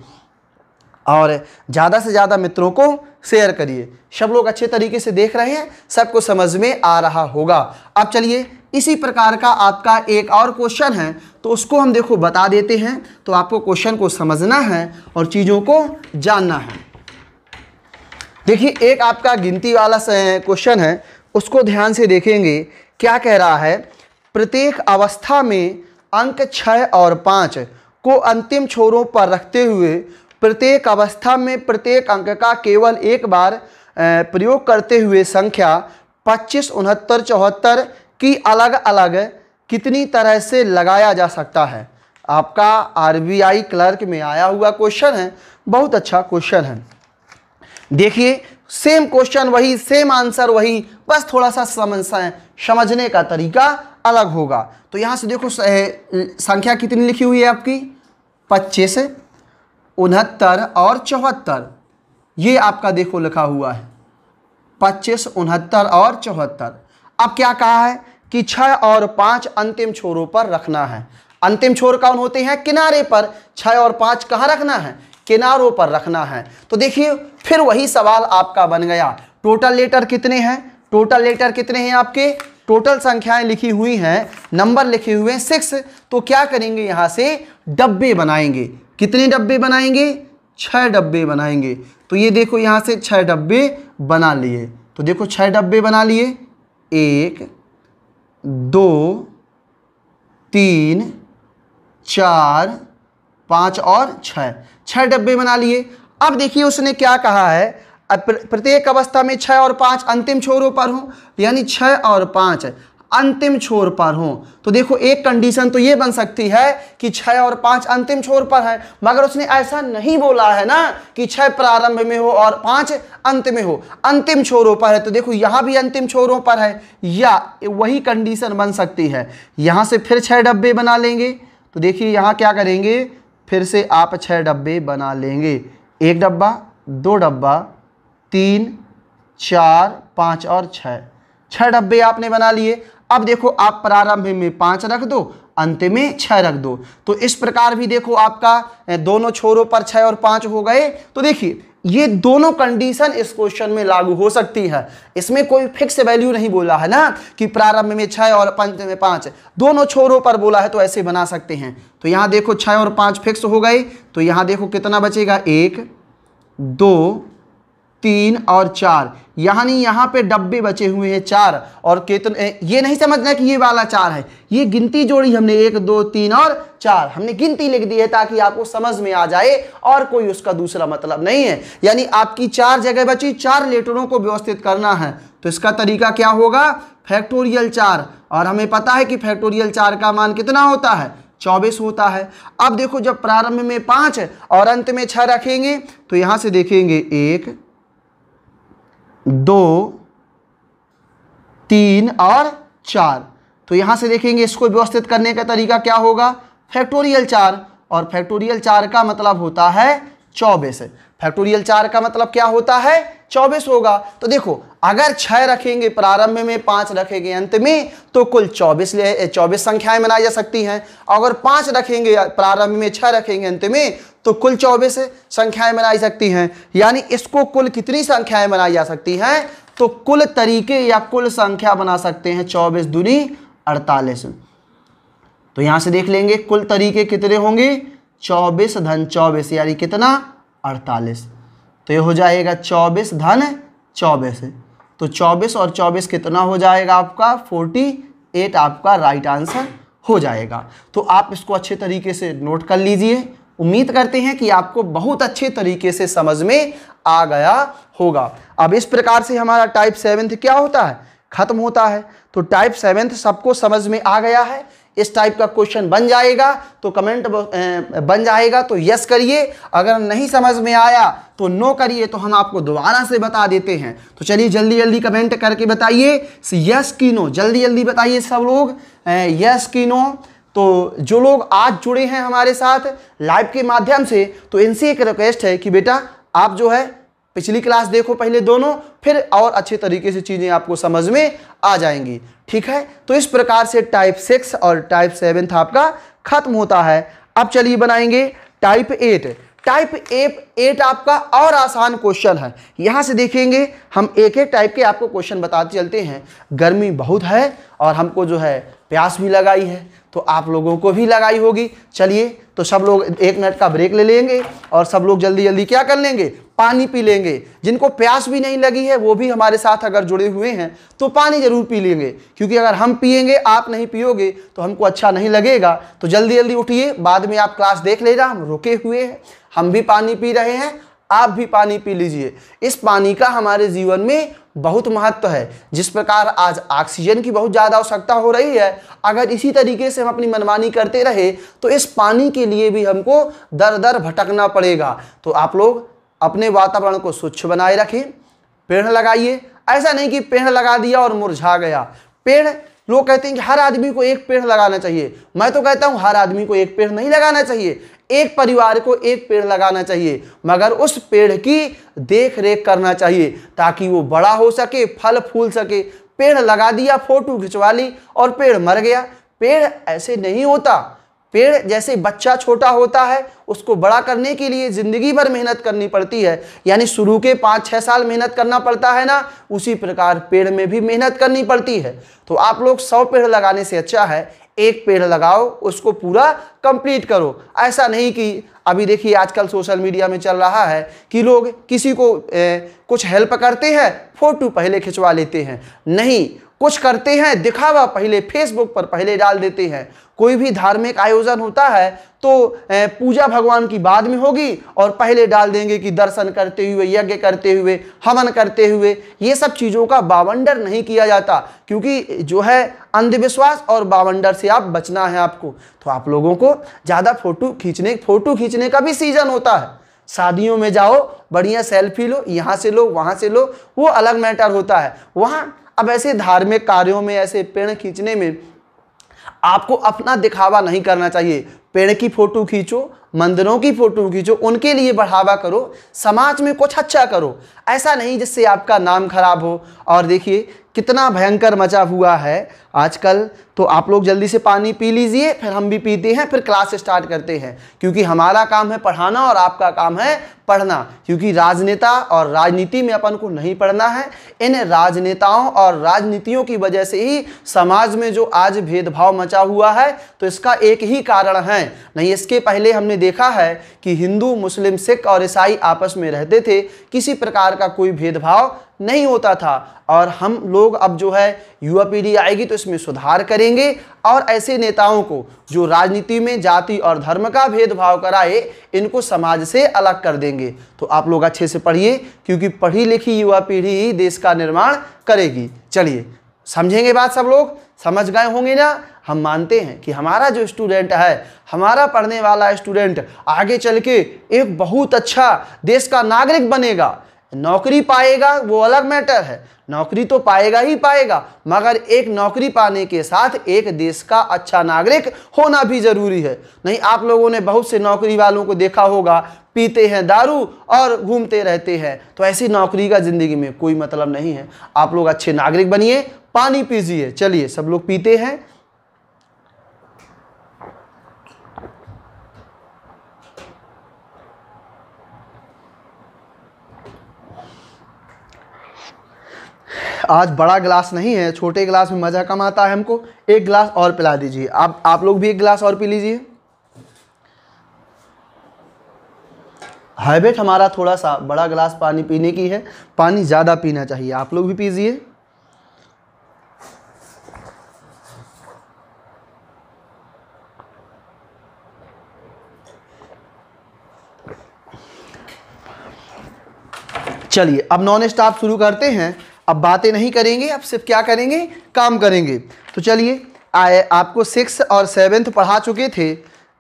और ज़्यादा से ज़्यादा मित्रों को शेयर करिए सब लोग अच्छे तरीके से देख रहे हैं सबको समझ में आ रहा होगा अब चलिए इसी प्रकार का आपका एक और क्वेश्चन है तो उसको हम देखो बता देते हैं तो आपको क्वेश्चन को समझना है और चीज़ों को जानना है देखिए एक आपका गिनती वाला क्वेश्चन है उसको ध्यान से देखेंगे क्या कह रहा है प्रत्येक अवस्था में अंक छः और पाँच को अंतिम छोरों पर रखते हुए प्रत्येक अवस्था में प्रत्येक अंक का केवल एक बार प्रयोग करते हुए संख्या पच्चीस उनहत्तर चौहत्तर की अलग अलग कितनी तरह से लगाया जा सकता है आपका आरबीआई क्लर्क में आया हुआ क्वेश्चन है बहुत अच्छा क्वेश्चन है देखिए सेम क्वेश्चन वही सेम आंसर वही बस थोड़ा सा समझ समझने का तरीका अलग होगा तो यहाँ से देखो संख्या कितनी लिखी हुई है आपकी पच्चीस उनहत्तर और चौहत्तर ये आपका देखो लिखा हुआ है पच्चीस उनहत्तर और चौहत्तर अब क्या कहा है कि छः और पाँच अंतिम छोरों पर रखना है अंतिम छोर कौन होते हैं किनारे पर छः और पाँच कहाँ रखना है किनारों पर रखना है तो देखिए फिर वही सवाल आपका बन गया टोटल लेटर कितने हैं टोटल लेटर कितने हैं आपके टोटल संख्याएं लिखी हुई हैं नंबर लिखे हुए हैं सिक्स तो क्या करेंगे यहाँ से डब्बे बनाएंगे कितने डब्बे बनाएंगे छः डब्बे बनाएंगे तो ये देखो यहाँ से छः डब्बे बना लिए तो देखो छः डब्बे बना लिए एक दो तीन चार पाँच और छः छह डब्बे बना लिए अब देखिए उसने क्या कहा है प्रत्येक अवस्था में छः और पाँच अंतिम छोरों पर हों यानी छः और पाँच अंतिम छोर पर हों तो देखो एक कंडीशन तो ये बन सकती है कि छः और पाँच अंतिम छोर पर है मगर उसने ऐसा नहीं बोला है ना कि छः प्रारंभ में हो और पाँच अंत में हो अंतिम छोरों पर है तो देखो यहाँ भी अंतिम छोरों पर है या वही कंडीशन बन सकती है यहाँ से फिर छः डब्बे बना लेंगे तो देखिए यहाँ क्या करेंगे फिर से आप छः डब्बे बना लेंगे एक डब्बा दो डब्बा तीन चार पाँच और छः छः डब्बे आपने बना लिए अब देखो आप प्रारंभ में पाँच रख दो अंत में छः रख दो तो इस प्रकार भी देखो आपका दोनों छोरों पर छः और पाँच हो गए तो देखिए ये दोनों कंडीशन इस क्वेश्चन में लागू हो सकती है इसमें कोई फिक्स वैल्यू नहीं बोला है ना कि प्रारंभ में छः और पंच में पाँच दोनों छोरों पर बोला है तो ऐसे बना सकते हैं तो यहाँ देखो छः और पाँच फिक्स हो गए तो यहाँ देखो कितना बचेगा एक दो तीन और चार यानी यहाँ पे डब्बे बचे हुए हैं चार और केतन ये नहीं समझना कि ये वाला चार है ये गिनती जोड़ी हमने एक दो तीन और चार हमने गिनती लिख दी है ताकि आपको समझ में आ जाए और कोई उसका दूसरा मतलब नहीं है यानी आपकी चार जगह बची चार लेटरों को व्यवस्थित करना है तो इसका तरीका क्या होगा फैक्टोरियल चार और हमें पता है कि फैक्टोरियल चार का मान कितना होता है चौबीस होता है अब देखो जब प्रारंभ में पांच और अंत में छः रखेंगे तो यहां से देखेंगे एक दो तीन और चार तो यहां से देखेंगे इसको व्यवस्थित करने का तरीका क्या होगा फैक्टोरियल चार और फैक्टोरियल चार का मतलब होता है चौबीस फैक्टोरियल चार का मतलब क्या होता है चौबीस होगा तो देखो अगर छह रखेंगे प्रारंभ में पांच रखेंगे अंत में तो कुल चौबीस ले चौबीस संख्याएं बनाई जा सकती हैं अगर पांच रखेंगे प्रारंभ में छह रखेंगे अंत में तो कुल चौबीस संख्याएं बनाई सकती हैं यानी इसको कुल कितनी संख्याएं बनाई जा सकती हैं तो कुल तरीके या कुल संख्या बना सकते हैं चौबीस दूरी अड़तालीस तो यहां से देख लेंगे कुल तरीके कितने होंगे चौबीस धन चौबीस यानी कितना अड़तालीस तो ये हो जाएगा चौबीस धन चौबीस तो चौबीस और चौबीस कितना हो जाएगा आपका फोर्टी एट आपका राइट आंसर हो जाएगा तो आप इसको अच्छे तरीके से नोट कर लीजिए उम्मीद करते हैं कि आपको बहुत अच्छे तरीके से समझ में आ गया होगा अब इस प्रकार से हमारा टाइप सेवेंथ क्या होता है ख़त्म होता है तो टाइप सेवेंथ सबको समझ में आ गया है इस टाइप का क्वेश्चन बन जाएगा तो कमेंट बन जाएगा तो यस करिए अगर नहीं समझ में आया तो नो करिए तो हम आपको दोबारा से बता देते हैं तो चलिए जल्दी जल्दी कमेंट करके बताइए यस की नो जल्दी जल्दी बताइए सब लोग यस की नो तो जो लोग आज जुड़े हैं हमारे साथ लाइव के माध्यम से तो इनसे एक रिक्वेस्ट है कि बेटा आप जो है पिछली क्लास देखो पहले दोनों फिर और अच्छे तरीके से चीज़ें आपको समझ में आ जाएंगी ठीक है तो इस प्रकार से टाइप सिक्स और टाइप सेवेंथ आपका खत्म होता है अब चलिए बनाएंगे टाइप एट टाइप एप एट आपका और आसान क्वेश्चन है यहाँ से देखेंगे हम एक एक टाइप के आपको क्वेश्चन बताते चलते हैं गर्मी बहुत है और हमको जो है प्यास भी लगाई है तो आप लोगों को भी लगाई होगी चलिए तो सब लोग एक मिनट का ब्रेक ले लेंगे और सब लोग जल्दी जल्दी क्या कर लेंगे पानी पी लेंगे जिनको प्यास भी नहीं लगी है वो भी हमारे साथ अगर जुड़े हुए हैं तो पानी ज़रूर पी लेंगे क्योंकि अगर हम पिएंगे आप नहीं पियोगे तो हमको अच्छा नहीं लगेगा तो जल्दी जल्दी उठिए बाद में आप क्लास देख लेना हम रुके हुए हैं हम भी पानी पी रहे हैं आप भी पानी पी लीजिए इस पानी का हमारे जीवन में बहुत महत्व है जिस प्रकार आज ऑक्सीजन की बहुत ज़्यादा आवश्यकता हो रही है अगर इसी तरीके से हम अपनी मनमानी करते रहे तो इस पानी के लिए भी हमको दर दर भटकना पड़ेगा तो आप लोग अपने वातावरण को स्वच्छ बनाए रखें पेड़ लगाइए ऐसा नहीं कि पेड़ लगा दिया और मुरझा गया पेड़ लोग कहते हैं कि हर आदमी को एक पेड़ लगाना चाहिए मैं तो कहता हूँ हर आदमी को एक पेड़ नहीं लगाना चाहिए एक परिवार को एक पेड़ लगाना चाहिए मगर उस पेड़ की देख रेख करना चाहिए ताकि वो बड़ा हो सके फल फूल सके पेड़ लगा दिया फोटो खिंचवा ली और पेड़ मर गया पेड़ ऐसे नहीं होता पेड़ जैसे बच्चा छोटा होता है उसको बड़ा करने के लिए ज़िंदगी भर मेहनत करनी पड़ती है यानी शुरू के पाँच छः साल मेहनत करना पड़ता है ना उसी प्रकार पेड़ में भी मेहनत करनी पड़ती है तो आप लोग सौ पेड़ लगाने से अच्छा है एक पेड़ लगाओ उसको पूरा कंप्लीट करो ऐसा नहीं कि अभी देखिए आजकल सोशल मीडिया में चल रहा है कि लोग किसी को ए, कुछ हेल्प करते हैं फ़ोटो पहले खिंचवा लेते हैं नहीं कुछ करते हैं दिखावा पहले फेसबुक पर पहले डाल देते हैं कोई भी धार्मिक आयोजन होता है तो पूजा भगवान की बाद में होगी और पहले डाल देंगे कि दर्शन करते हुए यज्ञ करते हुए हवन करते हुए ये सब चीज़ों का बावंडर नहीं किया जाता क्योंकि जो है अंधविश्वास और बावंडर से आप बचना है आपको तो आप लोगों को ज़्यादा फोटो खींचने फोटो खींचने का भी सीज़न होता है शादियों में जाओ बढ़िया सेल्फी लो यहाँ से लो वहाँ से लो वो अलग मैटर होता है वहाँ अब ऐसे धार्मिक कार्यों में ऐसे पेड़ खींचने में आपको अपना दिखावा नहीं करना चाहिए पेड़ की फोटो खींचो मंदिरों की फोटो की जो उनके लिए बढ़ावा करो समाज में कुछ अच्छा करो ऐसा नहीं जिससे आपका नाम खराब हो और देखिए कितना भयंकर मचा हुआ है आजकल तो आप लोग जल्दी से पानी पी लीजिए फिर हम भी पीते हैं फिर क्लास स्टार्ट करते हैं क्योंकि हमारा काम है पढ़ाना और आपका काम है पढ़ना क्योंकि राजनेता और राजनीति में अपन को नहीं पढ़ना है इन राजनेताओं और राजनीतियों की वजह से ही समाज में जो आज भेदभाव मचा हुआ है तो इसका एक ही कारण है नहीं इसके पहले हमने देखा है कि हिंदू मुस्लिम सिख और ईसाई आपस में रहते थे किसी प्रकार का कोई भेदभाव नहीं होता था और हम लोग अब जो है युवा पीढ़ी आएगी तो इसमें सुधार करेंगे और ऐसे नेताओं को जो राजनीति में जाति और धर्म का भेदभाव कराए इनको समाज से अलग कर देंगे तो आप लोग अच्छे से पढ़िए क्योंकि पढ़ी लिखी युवा पीढ़ी ही देश का निर्माण करेगी चलिए समझेंगे बात सब लोग समझ गए होंगे ना हम मानते हैं कि हमारा जो स्टूडेंट है हमारा पढ़ने वाला स्टूडेंट आगे चल के एक बहुत अच्छा देश का नागरिक बनेगा नौकरी पाएगा वो अलग मैटर है नौकरी तो पाएगा ही पाएगा मगर एक नौकरी पाने के साथ एक देश का अच्छा नागरिक होना भी ज़रूरी है नहीं आप लोगों ने बहुत से नौकरी वालों को देखा होगा पीते हैं दारू और घूमते रहते हैं तो ऐसी नौकरी का ज़िंदगी में कोई मतलब नहीं है आप लोग अच्छे नागरिक बनिए पानी पीजिए चलिए सब लोग पीते हैं आज बड़ा गिलास नहीं है छोटे गिलास में मज़ा कम आता है हमको एक गिलास और पिला दीजिए आप आप लोग भी एक गिलास और पी लीजिए हैबिट हमारा थोड़ा सा बड़ा गिलास पानी पीने की है पानी ज़्यादा पीना चाहिए आप लोग भी पीजिए चलिए अब नॉन स्टॉप शुरू करते हैं अब बातें नहीं करेंगे अब सिर्फ क्या करेंगे काम करेंगे तो चलिए आए आपको सिक्स और सेवेंथ पढ़ा चुके थे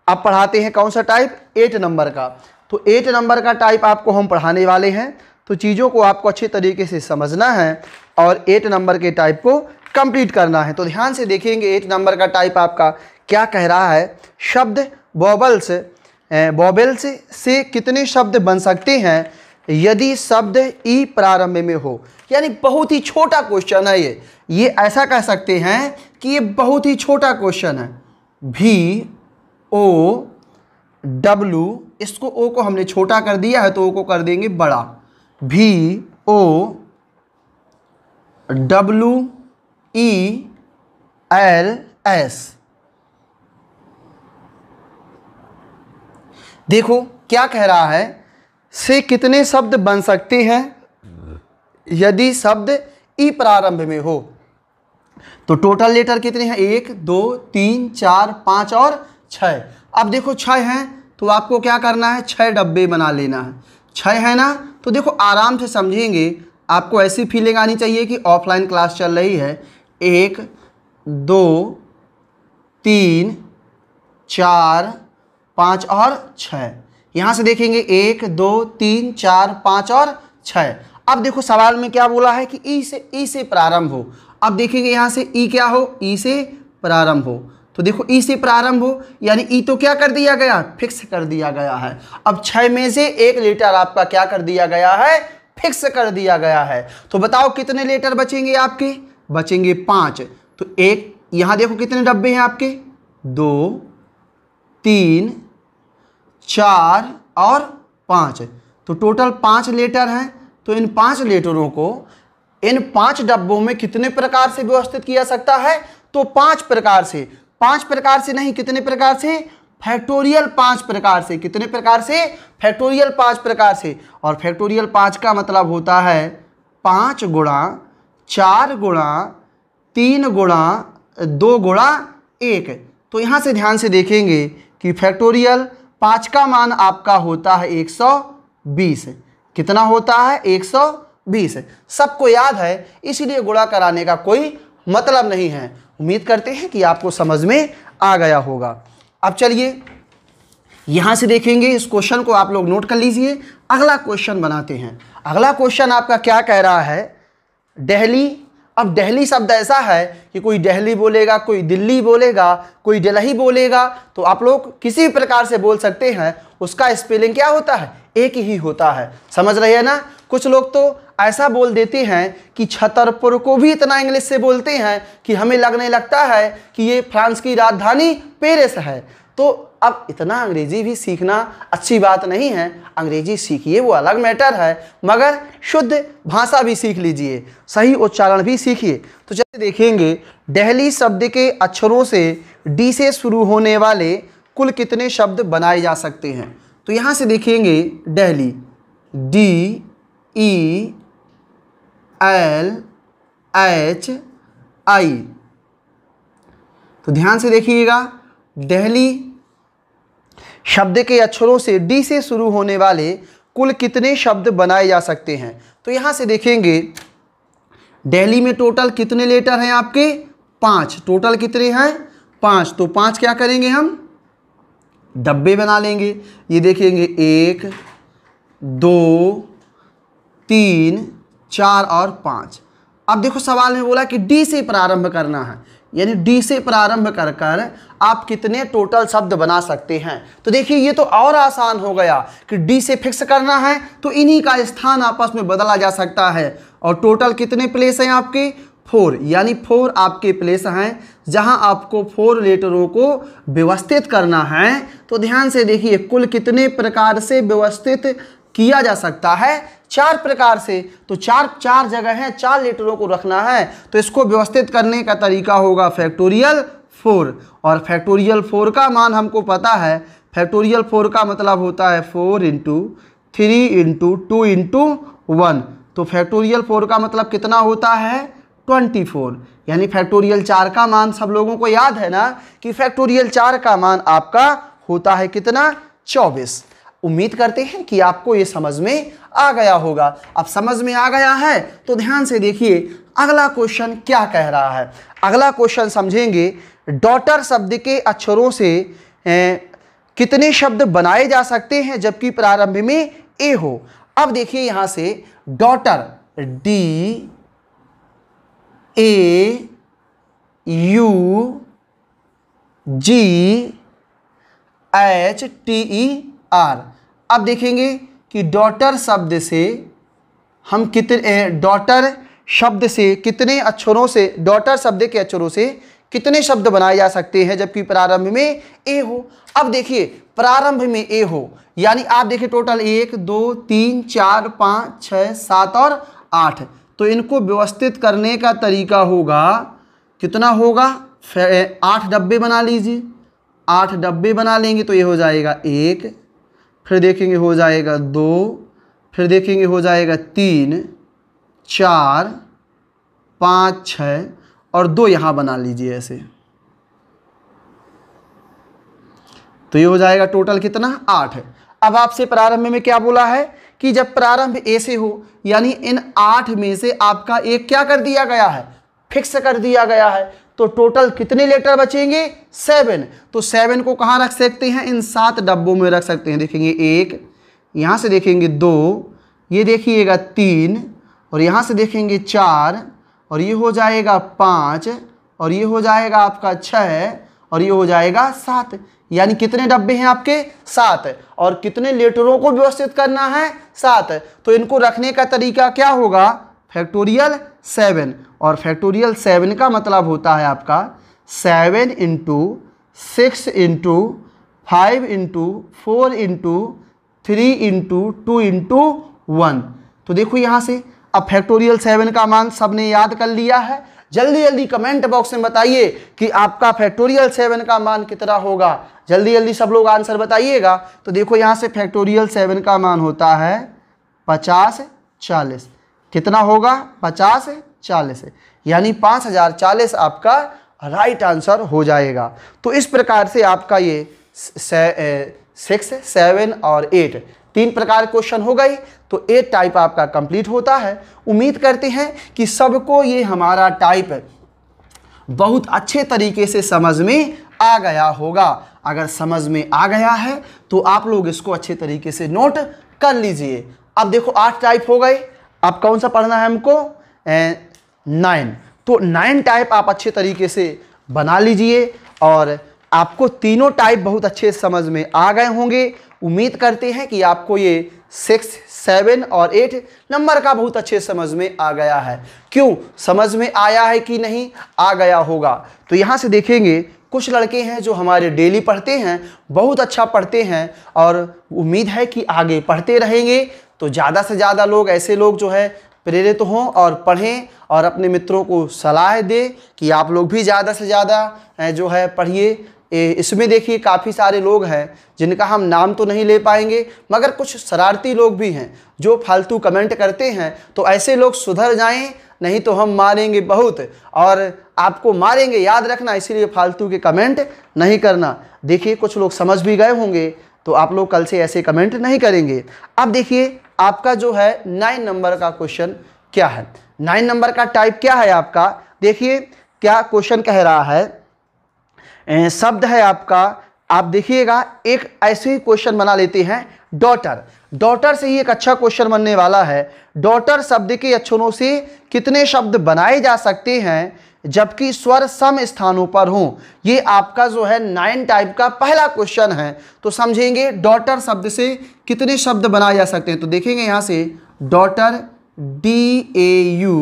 अब पढ़ाते हैं कौन सा टाइप एट नंबर का तो एट नंबर का टाइप आपको हम पढ़ाने वाले हैं तो चीज़ों को आपको अच्छे तरीके से समझना है और एट नंबर के टाइप को कंप्लीट करना है तो ध्यान से देखेंगे एट नंबर का टाइप आपका क्या कह रहा है शब्द बॉबल्स बॉबल्स से कितने शब्द बन सकते हैं यदि शब्द ई प्रारंभ में हो यानी बहुत ही छोटा क्वेश्चन है ये ये ऐसा कह सकते हैं कि ये बहुत ही छोटा क्वेश्चन है भी ओ डब्लू इसको ओ को हमने छोटा कर दिया है तो ओ को कर देंगे बड़ा भी O W E L S देखो क्या कह रहा है से कितने शब्द बन सकते हैं यदि शब्द ई प्रारंभ में हो तो टोटल लेटर कितने हैं एक दो तीन चार पाँच और छः अब देखो छः हैं तो आपको क्या करना है छः डब्बे बना लेना है छः है ना तो देखो आराम से समझेंगे आपको ऐसी फीलिंग आनी चाहिए कि ऑफलाइन क्लास चल रही है एक दो तीन चार पाँच और छः यहाँ से देखेंगे एक दो तीन चार पाँच और छः अब देखो सवाल में क्या बोला है कि ई से ई से प्रारंभ हो अब देखेंगे यहाँ से ई क्या हो ई से प्रारंभ हो तो देखो ई से प्रारंभ हो यानी ई तो क्या कर दिया गया फिक्स कर दिया गया है अब छः में से एक लीटर आपका क्या कर दिया गया है फिक्स कर दिया गया है तो बताओ कितने लीटर बचेंगे आपके बचेंगे पाँच तो एक यहाँ देखो कितने डब्बे हैं आपके दो तीन चार और पाँच तो टोटल पाँच लीटर हैं तो इन पांच लेटरों को इन पांच डब्बों में कितने प्रकार से व्यवस्थित किया सकता है तो पांच प्रकार से पांच प्रकार से नहीं कितने प्रकार से फैक्टोरियल पांच प्रकार से कितने प्रकार से फैक्टोरियल पांच प्रकार से और फैक्टोरियल पांच का मतलब होता है पाँच गुणा चार गुणा तीन गुणा दो गुणा एक तो यहाँ से ध्यान से देखेंगे कि फैक्टोरियल पाँच का मान आपका होता है एक सौ बीस कितना होता है 120 सबको याद है इसीलिए गुणा कराने का कोई मतलब नहीं है उम्मीद करते हैं कि आपको समझ में आ गया होगा अब चलिए यहाँ से देखेंगे इस क्वेश्चन को आप लोग नोट कर लीजिए अगला क्वेश्चन बनाते हैं अगला क्वेश्चन आपका क्या कह रहा है दहली अब दहली शब्द ऐसा है कि कोई दहली बोलेगा कोई दिल्ली बोलेगा कोई दिल्ली बोलेगा तो आप लोग किसी भी प्रकार से बोल सकते हैं उसका स्पेलिंग क्या होता है एक ही होता है समझ रहे हैं ना कुछ लोग तो ऐसा बोल देते हैं कि छतरपुर को भी इतना इंग्लिश से बोलते हैं कि हमें लगने लगता है कि ये फ्रांस की राजधानी पेरिस है तो अब इतना अंग्रेजी भी सीखना अच्छी बात नहीं है अंग्रेजी सीखिए वो अलग मैटर है मगर शुद्ध भाषा भी सीख लीजिए सही उच्चारण भी सीखिए तो जैसे देखेंगे डेहली शब्द के अक्षरों से डी से शुरू होने वाले कुल कितने शब्द बनाए जा सकते हैं तो यहाँ से देखेंगे Delhi D E L H I तो ध्यान से देखिएगा डेहली शब्द के अक्षरों से डी से शुरू होने वाले कुल कितने शब्द बनाए जा सकते हैं तो यहाँ से देखेंगे डेली में टोटल कितने लेटर हैं आपके पाँच टोटल कितने हैं पाँच तो पाँच क्या करेंगे हम डब्बे बना लेंगे ये देखेंगे एक दो तीन चार और पाँच अब देखो सवाल में बोला कि डी से प्रारंभ करना है यानी डी से प्रारंभ कर कर आप कितने टोटल शब्द बना सकते हैं तो देखिए ये तो और आसान हो गया कि डी से फिक्स करना है तो इन्हीं का स्थान आपस में बदला जा सकता है और टोटल कितने प्लेस हैं आपके फोर यानी फोर आपके प्लेस हैं जहां आपको फोर लेटरों को व्यवस्थित करना है तो ध्यान से देखिए कुल कितने प्रकार से व्यवस्थित किया जा सकता है चार प्रकार से तो चार चार जगह है चार लेटरों को रखना है तो इसको व्यवस्थित करने का तरीका होगा फैक्टोरियल फोर और फैक्टोरियल फोर का मान हमको पता है फैक्टोरियल फोर का मतलब होता है four into three into two into one तो फैक्टोरियल फोर का मतलब कितना होता है ट्वेंटी फोर यानी फैक्टोरियल चार का मान सब लोगों को याद है ना कि फैक्टोरियल चार का मान आपका होता है कितना चौबीस उम्मीद करते हैं कि आपको ये समझ में आ गया होगा अब समझ में आ गया है तो ध्यान से देखिए अगला क्वेश्चन क्या कह रहा है अगला क्वेश्चन समझेंगे डॉटर शब्द के अक्षरों से ए, कितने शब्द बनाए जा सकते हैं जबकि प्रारंभ में ए हो अब देखिए यहाँ से daughter D A U G H T E R अब देखेंगे कि डॉटर शब्द से हम कितने डॉटर शब्द से कितने अक्षरों से डॉटर शब्द के अक्षरों से कितने शब्द बनाए जा सकते हैं जबकि प्रारंभ में ए हो अब देखिए प्रारंभ में ए हो यानी आप देखिए टोटल एक दो तीन चार पाँच छः सात और आठ तो इनको व्यवस्थित करने का तरीका होगा कितना होगा आठ डब्बे बना लीजिए आठ डब्बे बना लेंगे तो ये हो जाएगा एक फिर देखेंगे हो जाएगा दो फिर देखेंगे हो जाएगा तीन चार पाँच छ और दो यहाँ बना लीजिए ऐसे तो ये हो जाएगा टोटल कितना आठ अब आपसे प्रारंभ में क्या बोला है कि जब प्रारंभ ए से हो यानी इन आठ में से आपका एक क्या कर दिया गया है फिक्स कर दिया गया है तो टोटल कितने लेटर बचेंगे सेवन तो सेवन को कहाँ रख सकते हैं इन सात डब्बों में रख सकते हैं देखेंगे एक यहाँ से देखेंगे दो ये देखिएगा तीन और यहाँ से देखेंगे चार और ये हो जाएगा पाँच और ये हो जाएगा आपका छः और ये हो जाएगा सात यानी कितने डब्बे हैं आपके सात और कितने लेटरों को व्यवस्थित करना है सात तो इनको रखने का तरीका क्या होगा फैक्टोरियल सेवन और फैक्टोरियल सेवन का मतलब होता है आपका seven into six into five into four into three into two into one तो देखो यहाँ से अब फैक्टोरियल सेवन का मान सबने याद कर लिया है जल्दी जल्दी कमेंट बॉक्स में बताइए कि आपका फैक्टोरियल सेवन का मान कितना होगा जल्दी जल्दी सब लोग आंसर बताइएगा तो देखो यहाँ से फैक्टोरियल सेवन का मान होता है पचास चालीस कितना होगा पचास चालीस यानी पाँच हज़ार चालीस आपका राइट आंसर हो जाएगा तो इस प्रकार से आपका ये सिक्स सेवन और एट तीन प्रकार क्वेश्चन हो गए तो ए टाइप आपका कंप्लीट होता है उम्मीद करते हैं कि सबको ये हमारा टाइप बहुत अच्छे तरीके से समझ में आ गया होगा अगर समझ में आ गया है तो आप लोग इसको अच्छे तरीके से नोट कर लीजिए अब देखो आठ टाइप हो गए अब कौन सा पढ़ना है हमको नाइन तो नाइन टाइप आप अच्छे तरीके से बना लीजिए और आपको तीनों टाइप बहुत अच्छे समझ में आ गए होंगे उम्मीद करते हैं कि आपको ये सिक्स सेवन और एट नंबर का बहुत अच्छे समझ में आ गया है क्यों समझ में आया है कि नहीं आ गया होगा तो यहाँ से देखेंगे कुछ लड़के हैं जो हमारे डेली पढ़ते हैं बहुत अच्छा पढ़ते हैं और उम्मीद है कि आगे पढ़ते रहेंगे तो ज़्यादा से ज़्यादा लोग ऐसे लोग जो है प्रेरित हों और पढ़ें और अपने मित्रों को सलाह दें कि आप लोग भी ज़्यादा से ज़्यादा जो है पढ़िए इसमें देखिए काफ़ी सारे लोग हैं जिनका हम नाम तो नहीं ले पाएंगे मगर कुछ शरारती लोग भी हैं जो फालतू कमेंट करते हैं तो ऐसे लोग सुधर जाएं नहीं तो हम मारेंगे बहुत और आपको मारेंगे याद रखना इसीलिए फालतू के कमेंट नहीं करना देखिए कुछ लोग समझ भी गए होंगे तो आप लोग कल से ऐसे कमेंट नहीं करेंगे अब देखिए आपका जो है नाइन नंबर का क्वेश्चन क्या है नाइन नंबर का टाइप क्या है आपका देखिए क्या क्वेश्चन कह रहा है शब्द है आपका आप देखिएगा एक ऐसे ही क्वेश्चन बना लेते हैं डॉटर डॉटर से ही एक अच्छा क्वेश्चन बनने वाला है डॉटर शब्द के अक्षरों से कितने शब्द बनाए जा सकते हैं जबकि स्वर सम स्थानों पर हों ये आपका जो है नाइन टाइप का पहला क्वेश्चन है तो समझेंगे डॉटर शब्द से कितने शब्द बनाए जा सकते हैं तो देखेंगे यहाँ से daughter D A U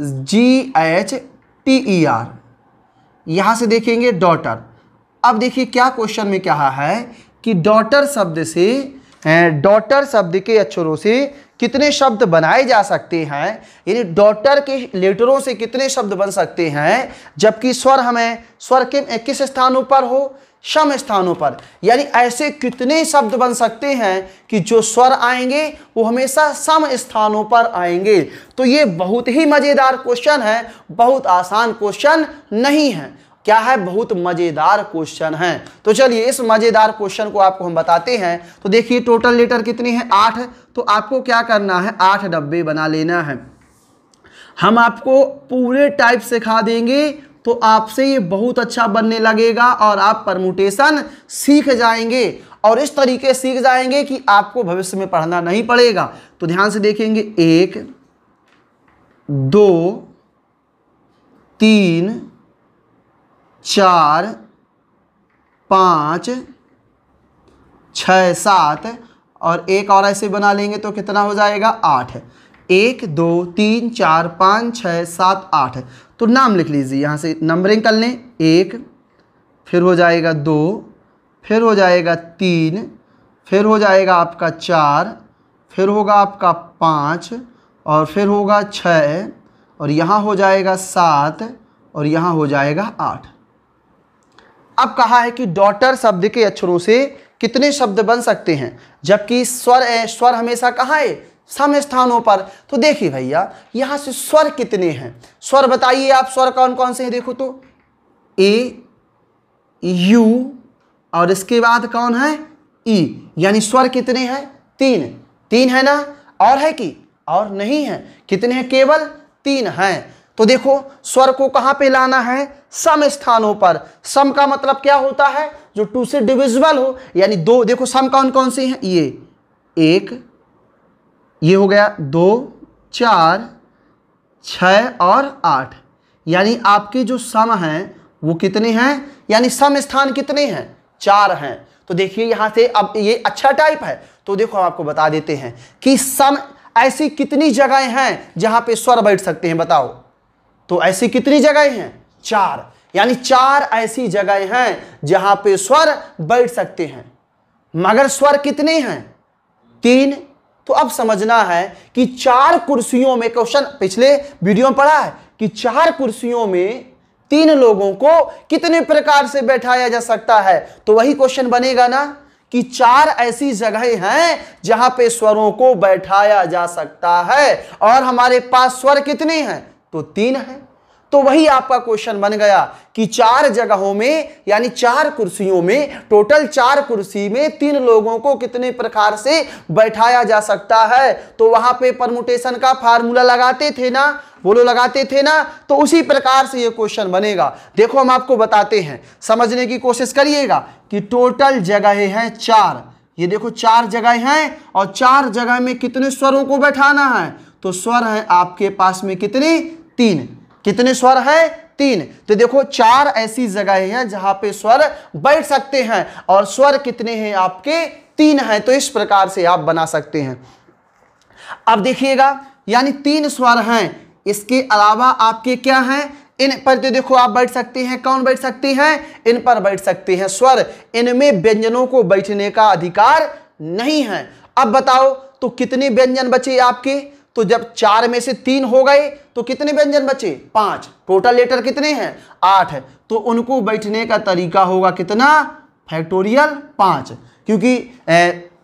G H T E R यहाँ से देखेंगे डॉटर अब देखिए क्या क्वेश्चन में कहा है कि डॉटर शब्द से डॉटर शब्द के अक्षरों से कितने शब्द बनाए जा सकते हैं यानी डॉटर के लेटरों से कितने शब्द बन सकते हैं जबकि स्वर हमें स्वर के किस स्थानों पर हो सम स्थानों पर यानी ऐसे कितने शब्द बन सकते हैं कि जो स्वर आएंगे वो हमेशा सम स्थानों पर आएंगे तो ये बहुत ही मज़ेदार क्वेश्चन है बहुत आसान क्वेश्चन नहीं है क्या है बहुत मज़ेदार क्वेश्चन है तो चलिए इस मज़ेदार क्वेश्चन को आपको हम बताते हैं तो देखिए टोटल लेटर कितने हैं आठ तो आपको क्या करना है आठ डब्बे बना लेना है हम आपको पूरे टाइप सिखा देंगे तो आपसे ये बहुत अच्छा बनने लगेगा और आप परमुटेशन सीख जाएंगे और इस तरीके सीख जाएंगे कि आपको भविष्य में पढ़ना नहीं पड़ेगा तो ध्यान से देखेंगे एक दो तीन चार पाँच छ सात और एक और ऐसे बना लेंगे तो कितना हो जाएगा आठ एक दो तीन चार पाँच छ सात आठ तो नाम लिख लीजिए यहाँ से नंबरिंग कर लें एक फिर हो जाएगा दो फिर हो जाएगा तीन फिर हो जाएगा आपका चार फिर होगा आपका पाँच और फिर होगा छः और यहाँ हो जाएगा सात और यहाँ हो जाएगा आठ अब कहा है कि डॉटर शब्द के अक्षरों से कितने शब्द बन सकते हैं जबकि स्वर स्वर हमेशा कहाँ है सम स्थानों पर तो देखिए भैया यहां से स्वर कितने हैं स्वर बताइए आप स्वर कौन कौन से हैं देखो तो ए यू और इसके बाद कौन है ई यानी स्वर कितने हैं तीन तीन है ना और है कि और नहीं है कितने हैं केवल तीन हैं तो देखो स्वर को कहां पे लाना है सम स्थानों पर सम का मतलब क्या होता है जो टू से डिविजिबल हो यानी दो देखो सम कौन कौन से हैं ये एक ये हो गया दो चार छ और आठ यानी आपके जो सम हैं वो कितने हैं यानी सम स्थान कितने हैं चार हैं तो देखिए यहाँ से अब ये अच्छा टाइप है तो देखो हम आपको बता देते हैं कि सम ऐसी कितनी जगहें हैं जहाँ पे स्वर बैठ सकते हैं बताओ तो ऐसी कितनी जगहें हैं चार यानी चार ऐसी जगह हैं जहां पे स्वर बैठ सकते हैं मगर स्वर कितने हैं तीन तो अब समझना है कि चार कुर्सियों में क्वेश्चन पिछले वीडियो में पढ़ा है कि चार कुर्सियों में तीन लोगों को कितने प्रकार से बैठाया जा सकता है तो वही क्वेश्चन बनेगा ना कि चार ऐसी जगह हैं जहां पे स्वरों को बैठाया जा सकता है और हमारे पास स्वर कितने हैं तो तीन हैं तो वही आपका क्वेश्चन बन गया कि चार जगहों में यानी चार कुर्सियों में टोटल चार कुर्सी में तीन लोगों को कितने प्रकार से बैठाया जा सकता है तो वहां पे परमुटेशन का फार्मूला लगाते थे ना बोलो लगाते थे ना तो उसी प्रकार से ये क्वेश्चन बनेगा देखो हम आपको बताते हैं समझने की कोशिश करिएगा कि टोटल जगह हैं चार ये देखो चार जगह हैं और चार जगह में कितने स्वरों को बैठाना है तो स्वर है आपके पास में कितने तीन कितने स्वर है तीन तो देखो चार ऐसी जगह हैं जहां पे स्वर बैठ सकते हैं और स्वर कितने हैं आपके तीन हैं तो इस प्रकार से आप बना सकते हैं अब देखिएगा यानी तीन स्वर हैं इसके अलावा आपके क्या हैं इन पर तो देखो आप बैठ सकते हैं कौन बैठ सकते हैं इन पर बैठ सकते हैं स्वर इनमें व्यंजनों को बैठने का अधिकार नहीं है अब बताओ तो कितने व्यंजन बचे आपके तो जब चार में से तीन हो गए तो कितने व्यंजन बचे पांच टोटल लेटर कितने हैं आठ है तो उनको बैठने का तरीका होगा कितना फैक्टोरियल पांच क्योंकि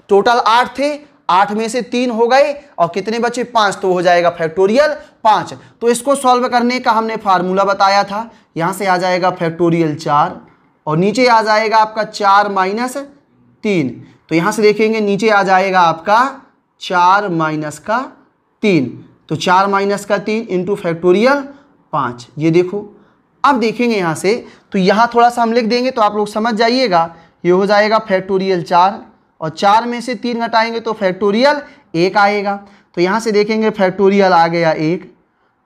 टोटल आठ थे आठ में से तीन हो गए और कितने बचे पांच तो हो जाएगा फैक्टोरियल पांच तो इसको सॉल्व करने का हमने फार्मूला बताया था यहाँ से आ जाएगा फैक्टोरियल चार और नीचे आ जाएगा आपका चार माइनस तीन तो यहाँ से देखेंगे नीचे आ जाएगा आपका चार माइनस का तीन तो चार माइनस का तीन इंटू फैक्टोरियल पाँच ये देखो अब देखेंगे यहाँ से तो यहाँ थोड़ा सा हम लिख देंगे तो आप लोग समझ जाइएगा ये हो जाएगा फैक्टोरियल चार और चार में से तीन घटाएंगे तो फैक्टोरियल एक आएगा तो यहाँ से देखेंगे फैक्टोरियल आ गया एक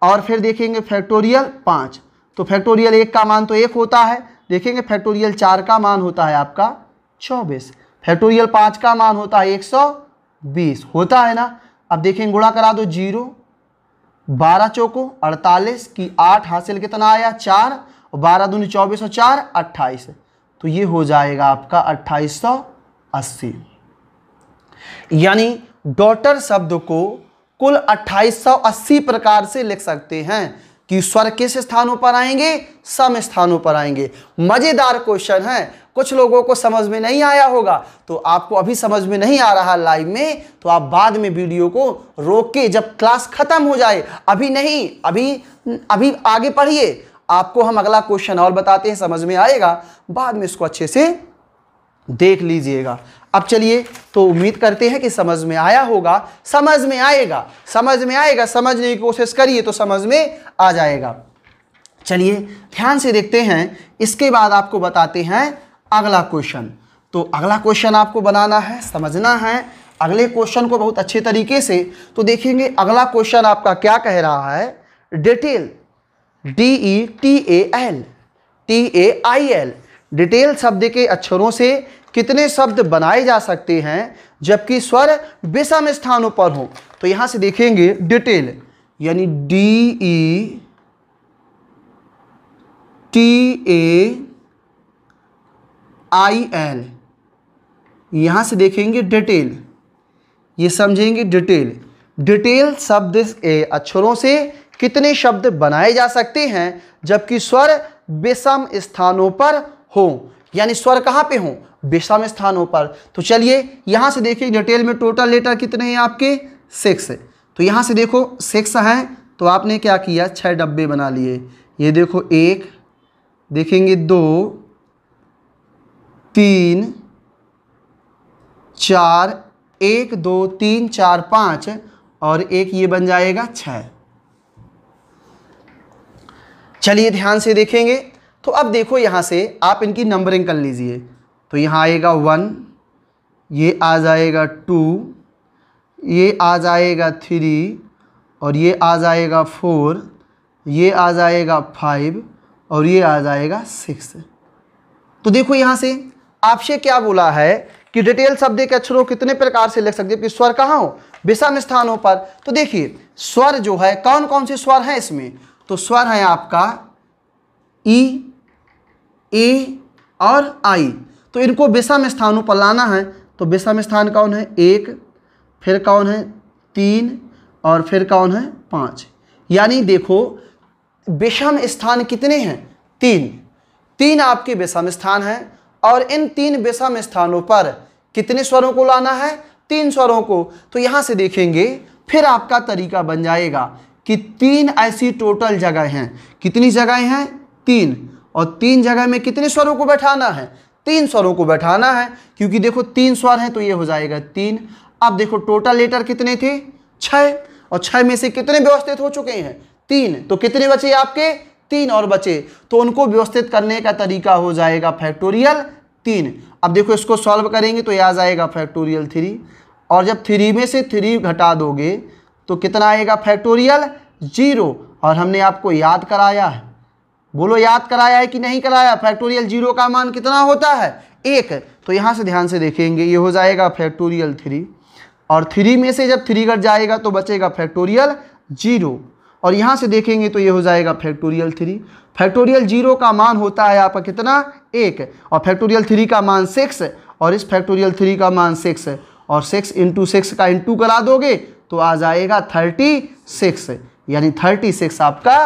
और फिर देखेंगे फैक्टोरियल पाँच तो फैक्टोरियल एक का मान तो एक होता है देखेंगे फैक्टोरियल चार का मान होता है आपका चौबीस फैक्टोरियल पाँच का मान होता है एक सौ बीस होता है ना अब देखें गुणा करा दो जीरो बारह चौको अड़तालीस की आठ हासिल कितना आया चार और बारह दून चौबीस और चार अट्ठाईस तो ये हो जाएगा आपका अट्ठाईस सौ अस्सी यानी डॉटर शब्द को कुल अट्ठाईस सौ अस्सी प्रकार से लिख सकते हैं कि स्वर किस स्थानों पर आएंगे सम स्थानों पर आएंगे मजेदार क्वेश्चन है कुछ लोगों को समझ में नहीं आया होगा तो आपको अभी समझ में नहीं आ रहा लाइव में तो आप बाद में वीडियो को रोक के जब क्लास खत्म हो जाए अभी नहीं अभी अभी आगे पढ़िए आपको हम अगला क्वेश्चन और बताते हैं समझ में आएगा बाद में इसको अच्छे से देख लीजिएगा अब चलिए तो उम्मीद करते हैं कि समझ में आया होगा समझ में आएगा समझ में आएगा समझने की कोशिश करिए तो समझ में आ जाएगा चलिए ध्यान से देखते हैं इसके बाद आपको बताते हैं अगला क्वेश्चन तो अगला क्वेश्चन आपको बनाना है समझना है अगले क्वेश्चन को बहुत अच्छे तरीके से तो देखेंगे अगला क्वेश्चन आपका क्या कह रहा है detail D E T A L T A I L detail शब्द के अक्षरों से कितने शब्द बनाए जा सकते हैं जबकि स्वर विषम स्थानों पर हो तो यहां से देखेंगे डिटेल यानी D E T A I L यहाँ से देखेंगे डिटेल ये समझेंगे डिटेल डिटेल शब्द अक्षरों से कितने शब्द बनाए जा सकते हैं जबकि स्वर बेसम स्थानों पर हों यानी स्वर कहाँ पे हों बेसम स्थानों पर तो चलिए यहाँ से देखिए डिटेल में टोटल लेटर कितने हैं आपके सिक्स तो यहाँ से देखो सिक्स हैं तो आपने क्या किया छः डब्बे बना लिए ये देखो एक देखेंगे दो तीन चार एक दो तीन चार पाँच और एक ये बन जाएगा छः चलिए ध्यान से देखेंगे तो अब देखो यहाँ से आप इनकी नंबरिंग कर लीजिए तो यहाँ आएगा वन ये आ जाएगा टू ये आ जाएगा थ्री और ये आ जाएगा फोर ये आ जाएगा फाइव और ये आ जाएगा सिक्स तो देखो यहाँ से आपसे क्या बोला है कि डिटेल शब्द के अक्षरों कितने प्रकार से लिख सकते हैं कि स्वर कहाँ हो विषम स्थानों पर तो देखिए स्वर जो है कौन कौन से स्वर हैं इसमें तो स्वर है आपका ई ए और आई तो इनको विषम स्थानों पर लाना है तो विषम स्थान कौन है एक फिर कौन है तीन और फिर कौन है पाँच यानी देखो विषम स्थान कितने हैं तीन तीन आपके विषम स्थान हैं और इन तीन विषम स्थानों पर कितने स्वरों को लाना है तीन स्वरों को तो यहां से देखेंगे फिर आपका तरीका बन जाएगा कि तीन ऐसी टोटल जगह हैं कितनी जगह हैं तीन और तीन जगह में कितने स्वरों को बैठाना है तीन स्वरों को बैठाना है क्योंकि देखो तीन स्वर हैं तो ये हो जाएगा तीन अब देखो टोटल लेटर कितने थे छः और छः में से कितने व्यवस्थित हो चुके हैं तीन तो कितने बचे आपके तीन और बचे तो उनको व्यवस्थित करने का तरीका हो जाएगा फैक्टोरियल तीन अब देखो इसको सॉल्व करेंगे तो याद आ जाएगा फैक्टोरियल थ्री और जब थ्री में से थ्री घटा दोगे तो कितना आएगा फैक्टोरियल जीरो और हमने आपको याद कराया है बोलो याद कराया है कि नहीं कराया फैक्टोरियल जीरो का मान कितना होता है एक तो यहाँ से ध्यान से देखेंगे ये हो जाएगा फैक्टोरियल थ्री और थ्री में से जब थ्री घट जाएगा तो बचेगा फैक्टोरियल जीरो और यहाँ से देखेंगे तो ये हो जाएगा फैक्टोरियल थ्री फैक्टोरियल जीरो का मान होता है आपका कितना एक और फैक्टोरियल थ्री का मान सिक्स और इस फैक्टोरियल थ्री का मान सिक्स और सिक्स इंटू सिक्स का इंटू करा दोगे तो आ जाएगा थर्टी सिक्स यानी थर्टी सिक्स आपका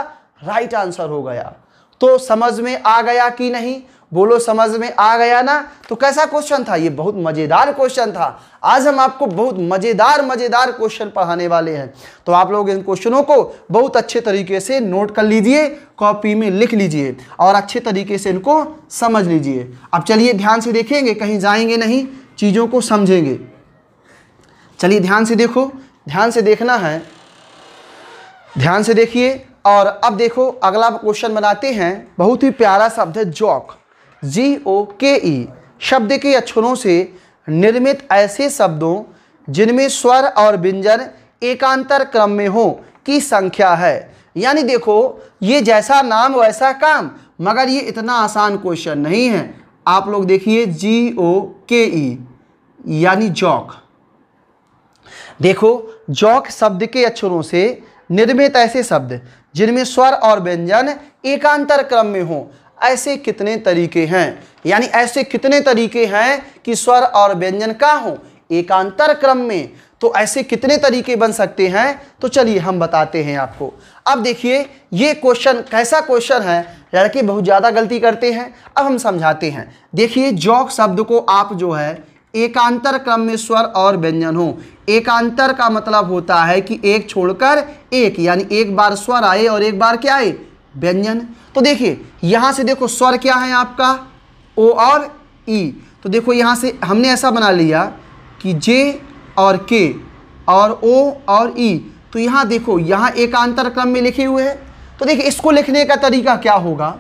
राइट आंसर हो गया तो समझ में आ गया कि नहीं बोलो समझ में आ गया ना तो कैसा क्वेश्चन था ये बहुत मज़ेदार क्वेश्चन था आज हम आपको बहुत मज़ेदार मज़ेदार क्वेश्चन पढ़ाने वाले हैं तो आप लोग इन क्वेश्चनों को बहुत अच्छे तरीके से नोट कर लीजिए कॉपी में लिख लीजिए और अच्छे तरीके से इनको समझ लीजिए अब चलिए ध्यान से देखेंगे कहीं जाएंगे नहीं चीज़ों को समझेंगे चलिए ध्यान से देखो ध्यान से देखना है ध्यान से देखिए और अब देखो अगला क्वेश्चन बनाते हैं बहुत ही प्यारा शब्द है जॉक जी ओ के ई शब्द के अक्षरों से निर्मित ऐसे शब्दों जिनमें स्वर और व्यंजन एकांतर क्रम में हो की संख्या है यानी देखो ये जैसा नाम वैसा काम मगर ये इतना आसान क्वेश्चन नहीं है आप लोग देखिए जी ओ के ई यानी जौक देखो जौक शब्द के अक्षरों से निर्मित ऐसे शब्द जिनमें स्वर और व्यंजन एकांतर क्रम में हो ऐसे कितने तरीके हैं यानी ऐसे कितने तरीके हैं कि स्वर और व्यंजन का हो एकांतर क्रम में तो ऐसे कितने तरीके बन सकते हैं तो चलिए हम बताते हैं आपको अब देखिए ये क्वेश्चन कैसा क्वेश्चन है लड़के बहुत ज़्यादा गलती करते हैं अब हम समझाते हैं देखिए जौक शब्द को आप जो है एकांतर क्रम में स्वर और व्यंजन हो एकांतर का मतलब होता है कि एक छोड़कर एक यानी एक बार स्वर आए और एक बार क्या आए व्यंजन तो देखिए यहां से देखो स्वर क्या है आपका ओ और ई तो देखो यहां से हमने ऐसा बना लिया कि जे और के और ओ और ई तो यहां देखो यहां एकांतर क्रम में लिखे हुए हैं तो देखिए इसको लिखने का तरीका क्या होगा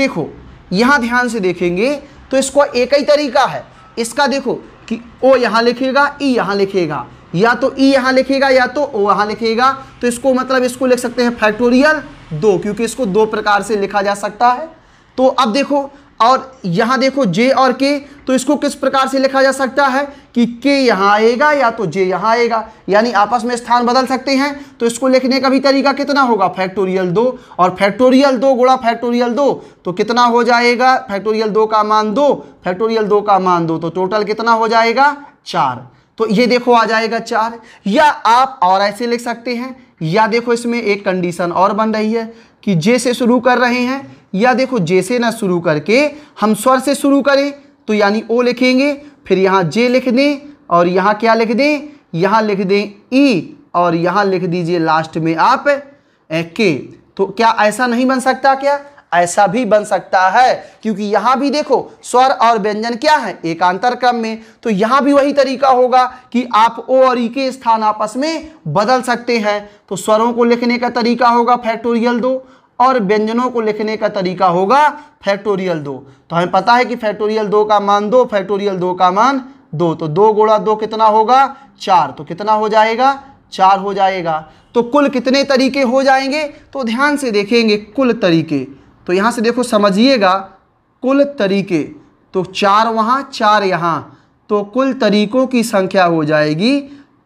देखो यहां ध्यान से देखेंगे तो इसको एक ही तरीका है इसका देखो कि ओ यहां लिखेगा ई यहां लिखेगा या तो ई e यहाँ लिखेगा या तो ओ यहाँ लिखेगा तो इसको मतलब इसको लिख सकते हैं फैक्टोरियल दो क्योंकि इसको दो प्रकार से लिखा जा सकता है तो अब देखो और यहाँ देखो जे और के तो इसको किस प्रकार से लिखा जा सकता है कि के यहाँ आएगा या तो जे यहाँ आएगा यानी आपस में स्थान बदल सकते हैं तो इसको लिखने का भी तरीका कितना होगा फैक्टोरियल दो और फैक्टोरियल दो गुणा फैक्टोरियल दो तो कितना हो जाएगा फैक्टोरियल दो का मान दो फैक्टोरियल दो का मान दो तो टोटल कितना हो जाएगा चार तो ये देखो आ जाएगा चार या आप और ऐसे लिख सकते हैं या देखो इसमें एक कंडीशन और बन रही है कि जे से शुरू कर रहे हैं या देखो जे से ना शुरू करके हम स्वर से शुरू करें तो यानी ओ लिखेंगे फिर यहाँ जे लिख दें और यहाँ क्या लिख दें यहाँ लिख दें ई e, और यहाँ लिख दीजिए लास्ट में आप ए के तो क्या ऐसा नहीं बन सकता क्या ऐसा भी बन सकता है क्योंकि यहां भी देखो स्वर और व्यंजन क्या है एकांतर क्रम में तो यहां भी वही तरीका होगा कि आप ओ और ई के स्थान आपस में बदल सकते हैं तो स्वरों को लिखने का तरीका होगा फैक्टोरियल दो और व्यंजनों को लिखने का तरीका होगा फैक्टोरियल दो तो हमें पता है कि फैक्टोरियल दो का मान दो फैक्टोरियल दो का मान दो तो दो गोड़ा दो कितना होगा चार तो कितना हो जाएगा चार हो जाएगा तो कुल कितने तरीके हो जाएंगे तो ध्यान से देखेंगे कुल तरीके तो यहाँ से देखो समझिएगा कुल तरीके तो चार वहाँ चार यहाँ तो कुल तरीकों की संख्या हो जाएगी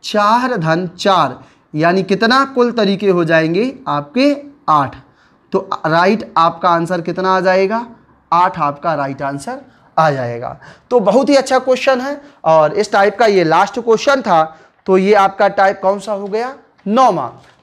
चार धन चार यानी कितना कुल तरीके हो जाएंगे आपके आठ तो राइट आपका आंसर कितना आ जाएगा आठ आपका राइट आंसर आ जाएगा तो बहुत ही अच्छा क्वेश्चन है और इस टाइप का ये लास्ट क्वेश्चन था तो ये आपका टाइप कौन सा हो गया नौ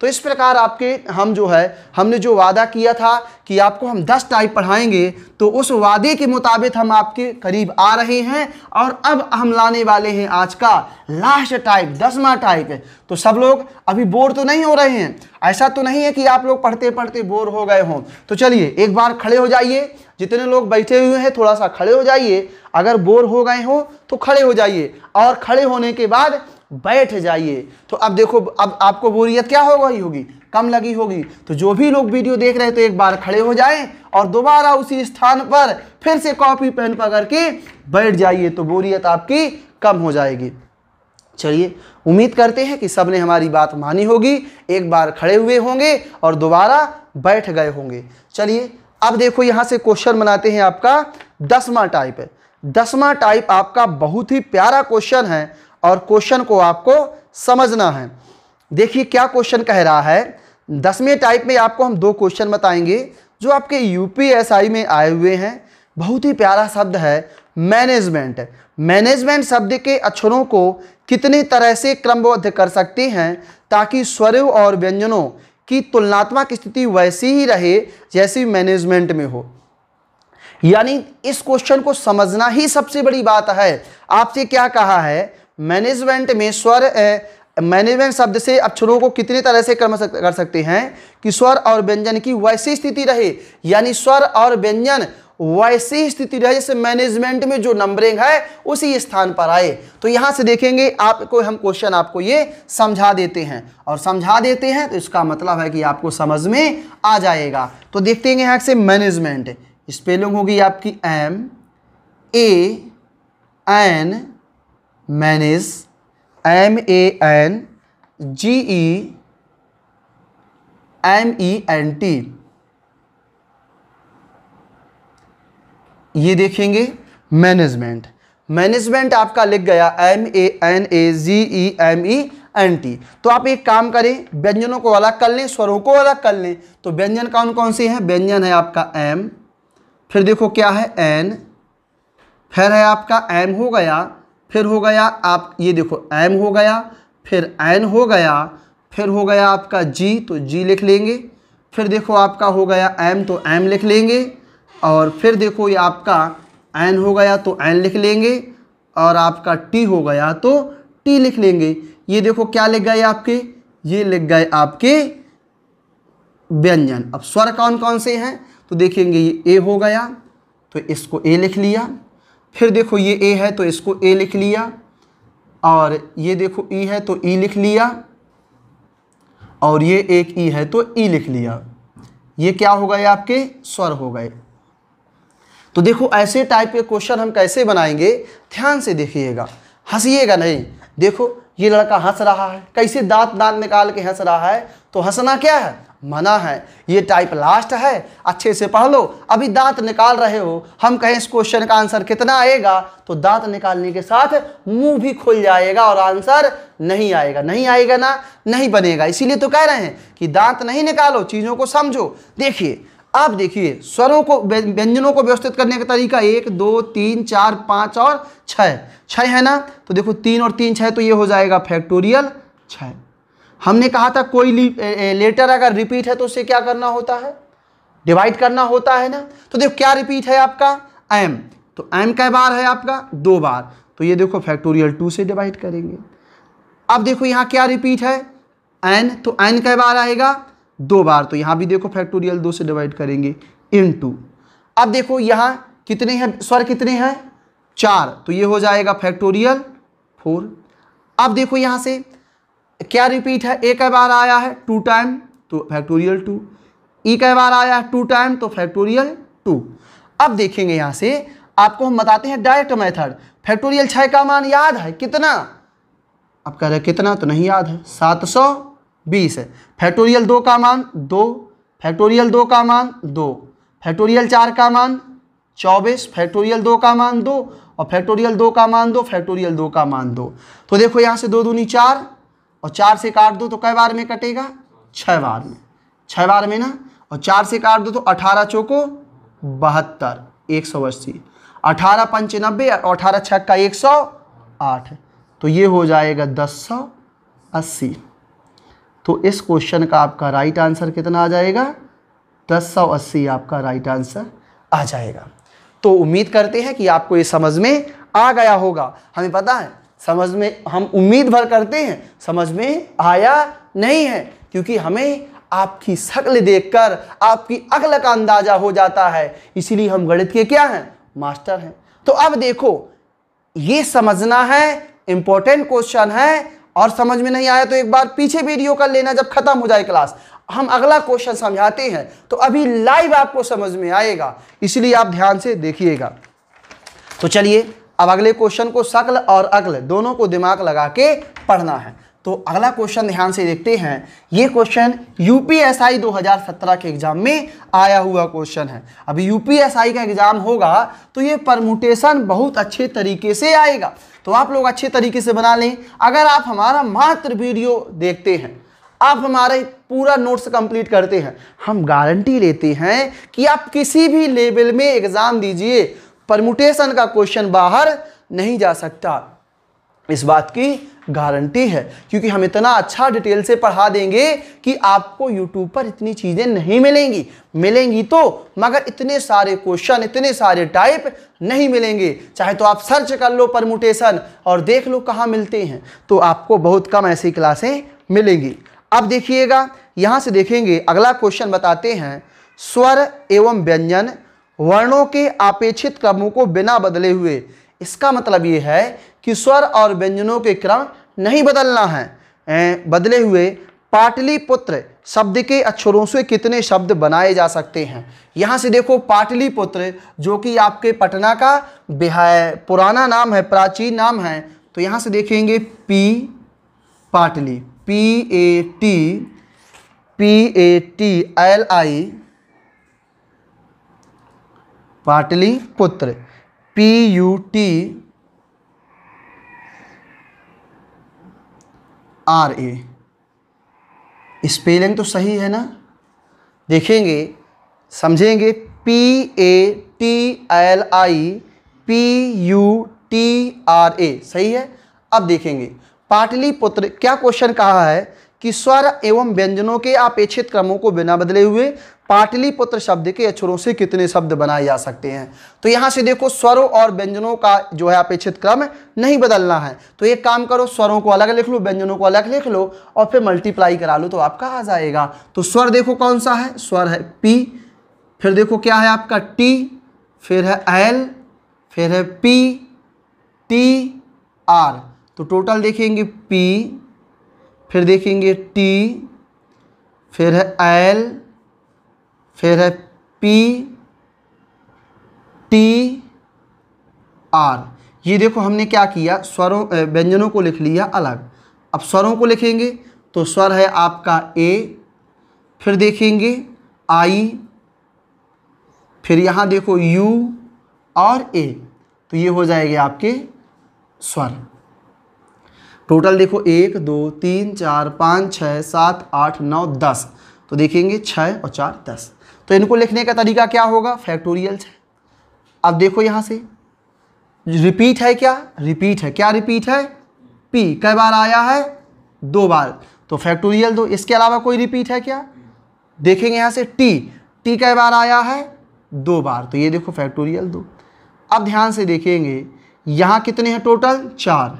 तो इस प्रकार आपके हम जो है हमने जो वादा किया था कि आपको हम दस टाइप पढ़ाएंगे तो उस वादे के मुताबिक हम आपके करीब आ रहे हैं और अब हम लाने वाले हैं आज का लास्ट टाइप दसवा टाइप है तो सब लोग अभी बोर तो नहीं हो रहे हैं ऐसा तो नहीं है कि आप लोग पढ़ते पढ़ते बोर हो गए हों तो चलिए एक बार खड़े हो जाइए जितने लोग बैठे हुए हैं थोड़ा सा खड़े हो जाइए अगर बोर हो गए हो तो खड़े हो जाइए और खड़े होने के बाद बैठ जाइए तो अब देखो अब आपको बोरियत क्या हो गई होगी कम लगी होगी तो जो भी लोग वीडियो देख रहे हैं तो एक बार खड़े हो जाएं और दोबारा उसी स्थान पर फिर से कॉपी पेन पकड़ के बैठ जाइए तो बोरियत आपकी कम हो जाएगी चलिए उम्मीद करते हैं कि सब ने हमारी बात मानी होगी एक बार खड़े हुए होंगे और दोबारा बैठ गए होंगे चलिए अब देखो यहाँ से क्वेश्चन बनाते हैं आपका दसवां टाइप है दसवां टाइप आपका बहुत ही प्यारा क्वेश्चन है और क्वेश्चन को आपको समझना है देखिए क्या क्वेश्चन कह रहा है दसवें टाइप में आपको हम दो क्वेश्चन बताएंगे जो आपके यूपीएसआई में आए हुए हैं बहुत ही प्यारा शब्द है मैनेजमेंट मैनेजमेंट शब्द के अक्षरों को कितने तरह से क्रमबद्ध कर सकते हैं ताकि स्वरव और व्यंजनों की तुलनात्मक स्थिति वैसी ही रहे जैसी मैनेजमेंट में हो यानी इस क्वेश्चन को समझना ही सबसे बड़ी बात है आपसे क्या कहा है मैनेजमेंट में स्वर मैनेजमेंट शब्द से अक्षरों को कितने तरह से कर्म सक, कर सकते हैं कि स्वर और व्यंजन की वैसी स्थिति रहे यानी स्वर और व्यंजन वैसी स्थिति रहे जैसे मैनेजमेंट में जो नंबरिंग है उसी स्थान पर आए तो यहां से देखेंगे आपको हम क्वेश्चन आपको ये समझा देते हैं और समझा देते हैं तो इसका मतलब है कि आपको समझ में आ जाएगा तो देखते हैं यहाँ से मैनेजमेंट स्पेलिंग होगी आपकी M A N manage M A N G E M E N T ये देखेंगे मैनेजमेंट मैनेजमेंट आपका लिख गया M A N A G E M E N T तो आप एक काम करें व्यंजनों को अलग कर लें स्वरों को अलग कर लें तो व्यंजन कौन कौन से हैं व्यंजन है आपका एम फिर देखो क्या है एन फिर है आपका एम हो गया फिर हो गया आप ये देखो एम हो गया फिर एन हो गया फिर हो गया आपका जी तो जी लिख लेंगे फिर देखो आपका हो गया एम तो एम लिख लेंगे और फिर देखो ये आपका एन हो गया तो एन लिख लेंगे और आपका टी हो गया तो टी लिख लेंगे ये देखो क्या लिख गए आपके ये लिख गए आपके व्यंजन अब स्वर कौन कौन से हैं तो देखेंगे ये ए हो गया तो इसको ए लिख लिया फिर देखो ये ए है तो इसको ए लिख लिया और ये देखो ई है तो ई लिख लिया और ये एक ई है तो ई लिख लिया ये क्या हो गए आपके स्वर हो गए तो देखो ऐसे टाइप के क्वेश्चन हम कैसे बनाएंगे ध्यान से देखिएगा हंसीएगा नहीं देखो ये लड़का हंस रहा है कैसे दांत दांत निकाल के हंस रहा है तो हंसना क्या है मना है ये टाइप लास्ट है अच्छे से पढ़ लो अभी दांत निकाल रहे हो हम कहें इस क्वेश्चन का आंसर कितना आएगा तो दांत निकालने के साथ मुंह भी खुल जाएगा और आंसर नहीं आएगा नहीं आएगा ना नहीं बनेगा इसीलिए तो कह रहे हैं कि दांत नहीं निकालो चीज़ों को समझो देखिए अब देखिए स्वरों को व्यंजनों को व्यवस्थित करने का तरीका एक दो तीन चार पाँच और छः छः है ना तो देखो तीन और तीन छः तो ये हो जाएगा फैक्टोरियल छः हमने कहा था कोई लेटर अगर रिपीट है तो उसे क्या करना होता है डिवाइड करना होता है ना तो देखो क्या रिपीट है आपका एम तो एम कै बार है आपका दो बार तो ये देखो फैक्टोरियल टू से डिवाइड करेंगे अब देखो यहाँ क्या रिपीट है एन तो एन कै बार आएगा दो बार तो यहाँ भी देखो फैक्टोरियल दो से डिवाइड करेंगे इन टू अब देखो यहाँ कितने हैं स्वर कितने हैं चार तो ये हो जाएगा फैक्टोरियल फोर अब देखो यहाँ से क्या रिपीट है ए कई बार आया है टू टाइम तो फैक्टोरियल टू ई कई बार आया है टू टाइम तो फैक्टोरियल टू अब देखेंगे यहां से आपको हम बताते हैं डायरेक्ट मेथड फैक्टोरियल छः का मान याद है कितना आप कह रहे कितना तो नहीं याद है सात सौ बीस है फैक्टोरियल दो का मान दो फैक्टोरियल दो का मान दो फैक्टोरियल चार का मान चौबीस फैक्टोरियल दो का मान दो और फैक्टोरियल दो का मान दो फैक्टोरियल दो का मान दो तो देखो यहाँ से दो दूनी चार और चार से काट दो तो कई बार में कटेगा छः बार में छः बार में ना और चार से काट दो तो अठारह चौको बहत्तर एक सौ अस्सी अठारह पंचानब्बे और अठारह छक्का एक सौ आठ तो ये हो जाएगा दस सौ अस्सी तो इस क्वेश्चन का आपका राइट आंसर कितना आ जाएगा दस सौ अस्सी आपका राइट आंसर आ जाएगा तो उम्मीद करते हैं कि आपको ये समझ में आ गया होगा हमें पता है समझ में हम उम्मीद भर करते हैं समझ में आया नहीं है क्योंकि हमें आपकी शक्ल देखकर आपकी अकल का अंदाजा हो जाता है इसीलिए हम गणित के क्या हैं मास्टर हैं तो अब देखो ये समझना है इंपॉर्टेंट क्वेश्चन है और समझ में नहीं आया तो एक बार पीछे वीडियो कर लेना जब खत्म हो जाए क्लास हम अगला क्वेश्चन समझाते हैं तो अभी लाइव आपको समझ में आएगा इसलिए आप ध्यान से देखिएगा तो चलिए अब अगले क्वेश्चन को शक्ल और अगल दोनों को दिमाग लगा के पढ़ना है तो अगला क्वेश्चन ध्यान से देखते हैं ये क्वेश्चन यूपीएसआई 2017 के एग्जाम में आया हुआ क्वेश्चन है अभी यूपीएसआई का एग्जाम होगा तो ये परमुटेशन बहुत अच्छे तरीके से आएगा तो आप लोग अच्छे तरीके से बना लें अगर आप हमारा मात्र वीडियो देखते हैं आप हमारे पूरा नोट्स कंप्लीट करते हैं हम गारंटी लेते हैं कि आप किसी भी लेवल में एग्ज़ाम दीजिए परमुटेशन का क्वेश्चन बाहर नहीं जा सकता इस बात की गारंटी है क्योंकि हम इतना अच्छा डिटेल से पढ़ा देंगे कि आपको यूट्यूब पर इतनी चीज़ें नहीं मिलेंगी मिलेंगी तो मगर इतने सारे क्वेश्चन इतने सारे टाइप नहीं मिलेंगे चाहे तो आप सर्च कर लो परमुटेशन और देख लो कहाँ मिलते हैं तो आपको बहुत कम ऐसी क्लासें मिलेंगी अब देखिएगा यहाँ से देखेंगे अगला क्वेश्चन बताते हैं स्वर एवं व्यंजन वर्णों के अपेक्षित क्रमों को बिना बदले हुए इसका मतलब ये है कि स्वर और व्यंजनों के क्रम नहीं बदलना है बदले हुए पाटलिपुत्र शब्द के अक्षरों से कितने शब्द बनाए जा सकते हैं यहाँ से देखो पाटलिपुत्र जो कि आपके पटना का बिहार पुराना नाम है प्राचीन नाम है तो यहाँ से देखेंगे P Patli P A T P A T L I Pataliputra P U T R A spelling तो सही है ना देखेंगे समझेंगे P A T L I P U T R A सही है अब देखेंगे पाटलिपुत्र क्या क्वेश्चन कहा है कि स्वर एवं व्यंजनों के अपेक्षित क्रमों को बिना बदले हुए पाटलिपुत्र शब्द के अक्षरों से कितने शब्द बनाए जा सकते हैं तो यहां से देखो स्वरों और व्यंजनों का जो है अपेक्षित क्रम नहीं बदलना है तो एक काम करो स्वरों को अलग लिख लो व्यंजनों को अलग लिख लो और फिर मल्टीप्लाई करा लो तो आपका आ जाएगा तो स्वर देखो कौन सा है स्वर है पी फिर देखो क्या है आपका टी फिर है एल फिर है पी टी आर तो टोटल देखेंगे पी फिर देखेंगे टी फिर है एल फिर है पी टी आर ये देखो हमने क्या किया स्वरों व्यंजनों को लिख लिया अलग अब स्वरों को लिखेंगे तो स्वर है आपका ए फिर देखेंगे आई फिर यहाँ देखो यू और ए तो ये हो जाएंगे आपके स्वर टोटल देखो एक दो तीन चार पाँच छः सात आठ नौ दस तो देखेंगे छः और चार दस तो इनको लिखने का तरीका क्या होगा फैक्टोरियल्स है अब देखो यहाँ से रिपीट है क्या रिपीट है क्या रिपीट है पी कई बार आया है दो बार तो फैक्टोरियल दो इसके अलावा कोई रिपीट है क्या देखेंगे यहाँ से टी टी कई बार आया है दो बार तो ये देखो फैक्टोरियल दो अब ध्यान से देखेंगे यहाँ कितने हैं टोटल चार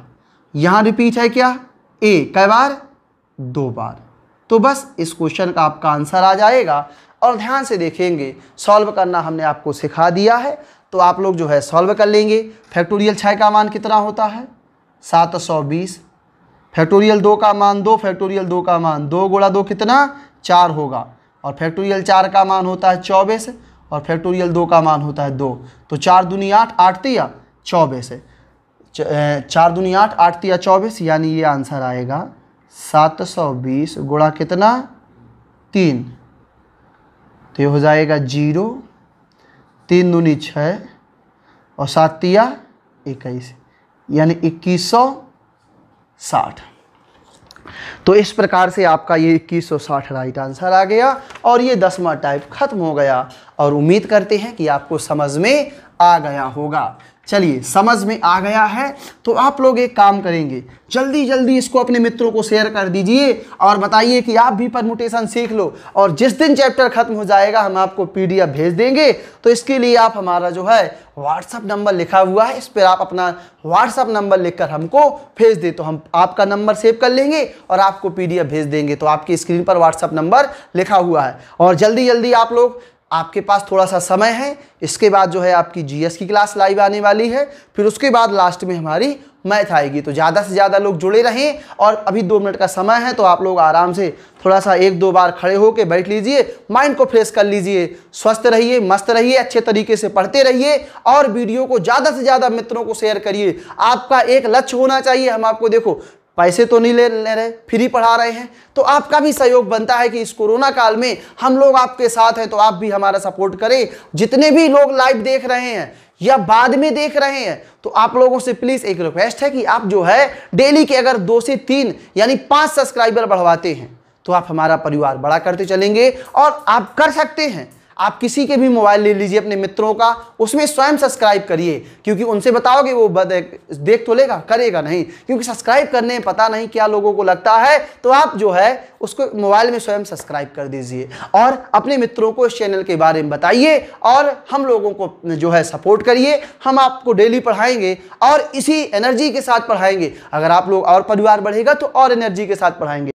यहाँ रिपीट है क्या ए कई बार दो बार तो बस इस क्वेश्चन का आपका आंसर आ जाएगा और ध्यान से देखेंगे सॉल्व करना हमने आपको सिखा दिया है तो आप लोग जो है सॉल्व कर लेंगे फैक्टोरियल छः का मान कितना होता है सात सौ बीस फैक्टोरियल दो का मान दो फैक्टोरियल दो का मान दो गोड़ा दो कितना चार होगा और फैक्टोरियल चार का मान होता है चौबीस और फैक्टोरियल दो का मान होता है दो तो चार दुनिया आठ आठ तिया चौबीस चार दुनिया आठ आठ तिया चौबीस यानी ये आंसर आएगा सात सौ बीस गुणा कितना तीन तो ये हो जाएगा जीरो तीन दूनी छः और सातिया इक्कीस यानी इक्कीस सौ साठ तो इस प्रकार से आपका ये इक्कीस सौ साठ राइट आंसर आ गया और ये दसवा टाइप खत्म हो गया और उम्मीद करते हैं कि आपको समझ में आ गया होगा चलिए समझ में आ गया है तो आप लोग एक काम करेंगे जल्दी जल्दी इसको अपने मित्रों को शेयर कर दीजिए और बताइए कि आप भी परमुटेशन सीख लो और जिस दिन चैप्टर ख़त्म हो जाएगा हम आपको पीडीएफ भेज देंगे तो इसके लिए आप हमारा जो है व्हाट्सअप नंबर लिखा हुआ है इस पर आप अपना व्हाट्सअप नंबर लिखकर हमको भेज दे तो हम आपका नंबर सेव कर लेंगे और आपको पी भेज देंगे तो आपकी स्क्रीन पर व्हाट्सअप नंबर लिखा हुआ है और जल्दी जल्दी आप लोग आपके पास थोड़ा सा समय है इसके बाद जो है आपकी जीएस की क्लास लाइव आने वाली है फिर उसके बाद लास्ट में हमारी मैथ आएगी तो ज़्यादा से ज़्यादा लोग जुड़े रहें और अभी दो मिनट का समय है तो आप लोग आराम से थोड़ा सा एक दो बार खड़े होकर बैठ लीजिए माइंड को फ्रेश कर लीजिए स्वस्थ रहिए मस्त रहिए अच्छे तरीके से पढ़ते रहिए और वीडियो को ज़्यादा से ज़्यादा मित्रों को शेयर करिए आपका एक लक्ष्य होना चाहिए हम आपको देखो पैसे तो नहीं ले ले रहे फ्री पढ़ा रहे हैं तो आपका भी सहयोग बनता है कि इस कोरोना काल में हम लोग आपके साथ हैं तो आप भी हमारा सपोर्ट करें जितने भी लोग लाइव देख रहे हैं या बाद में देख रहे हैं तो आप लोगों से प्लीज़ एक रिक्वेस्ट है कि आप जो है डेली के अगर दो से तीन यानी पाँच सब्सक्राइबर बढ़वाते हैं तो आप हमारा परिवार बड़ा करते चलेंगे और आप कर सकते हैं आप किसी के भी मोबाइल ले लीजिए अपने मित्रों का उसमें स्वयं सब्सक्राइब करिए क्योंकि उनसे बताओगे वो देख तो लेगा करेगा नहीं क्योंकि सब्सक्राइब करने में पता नहीं क्या लोगों को लगता है तो आप जो है उसको मोबाइल में स्वयं सब्सक्राइब कर दीजिए और अपने मित्रों को इस चैनल के बारे में बताइए और हम लोगों को जो है सपोर्ट करिए हम आपको डेली पढ़ाएंगे और इसी एनर्जी के साथ पढ़ाएंगे अगर आप लोग और परिवार बढ़ेगा तो और एनर्जी के साथ पढ़ाएंगे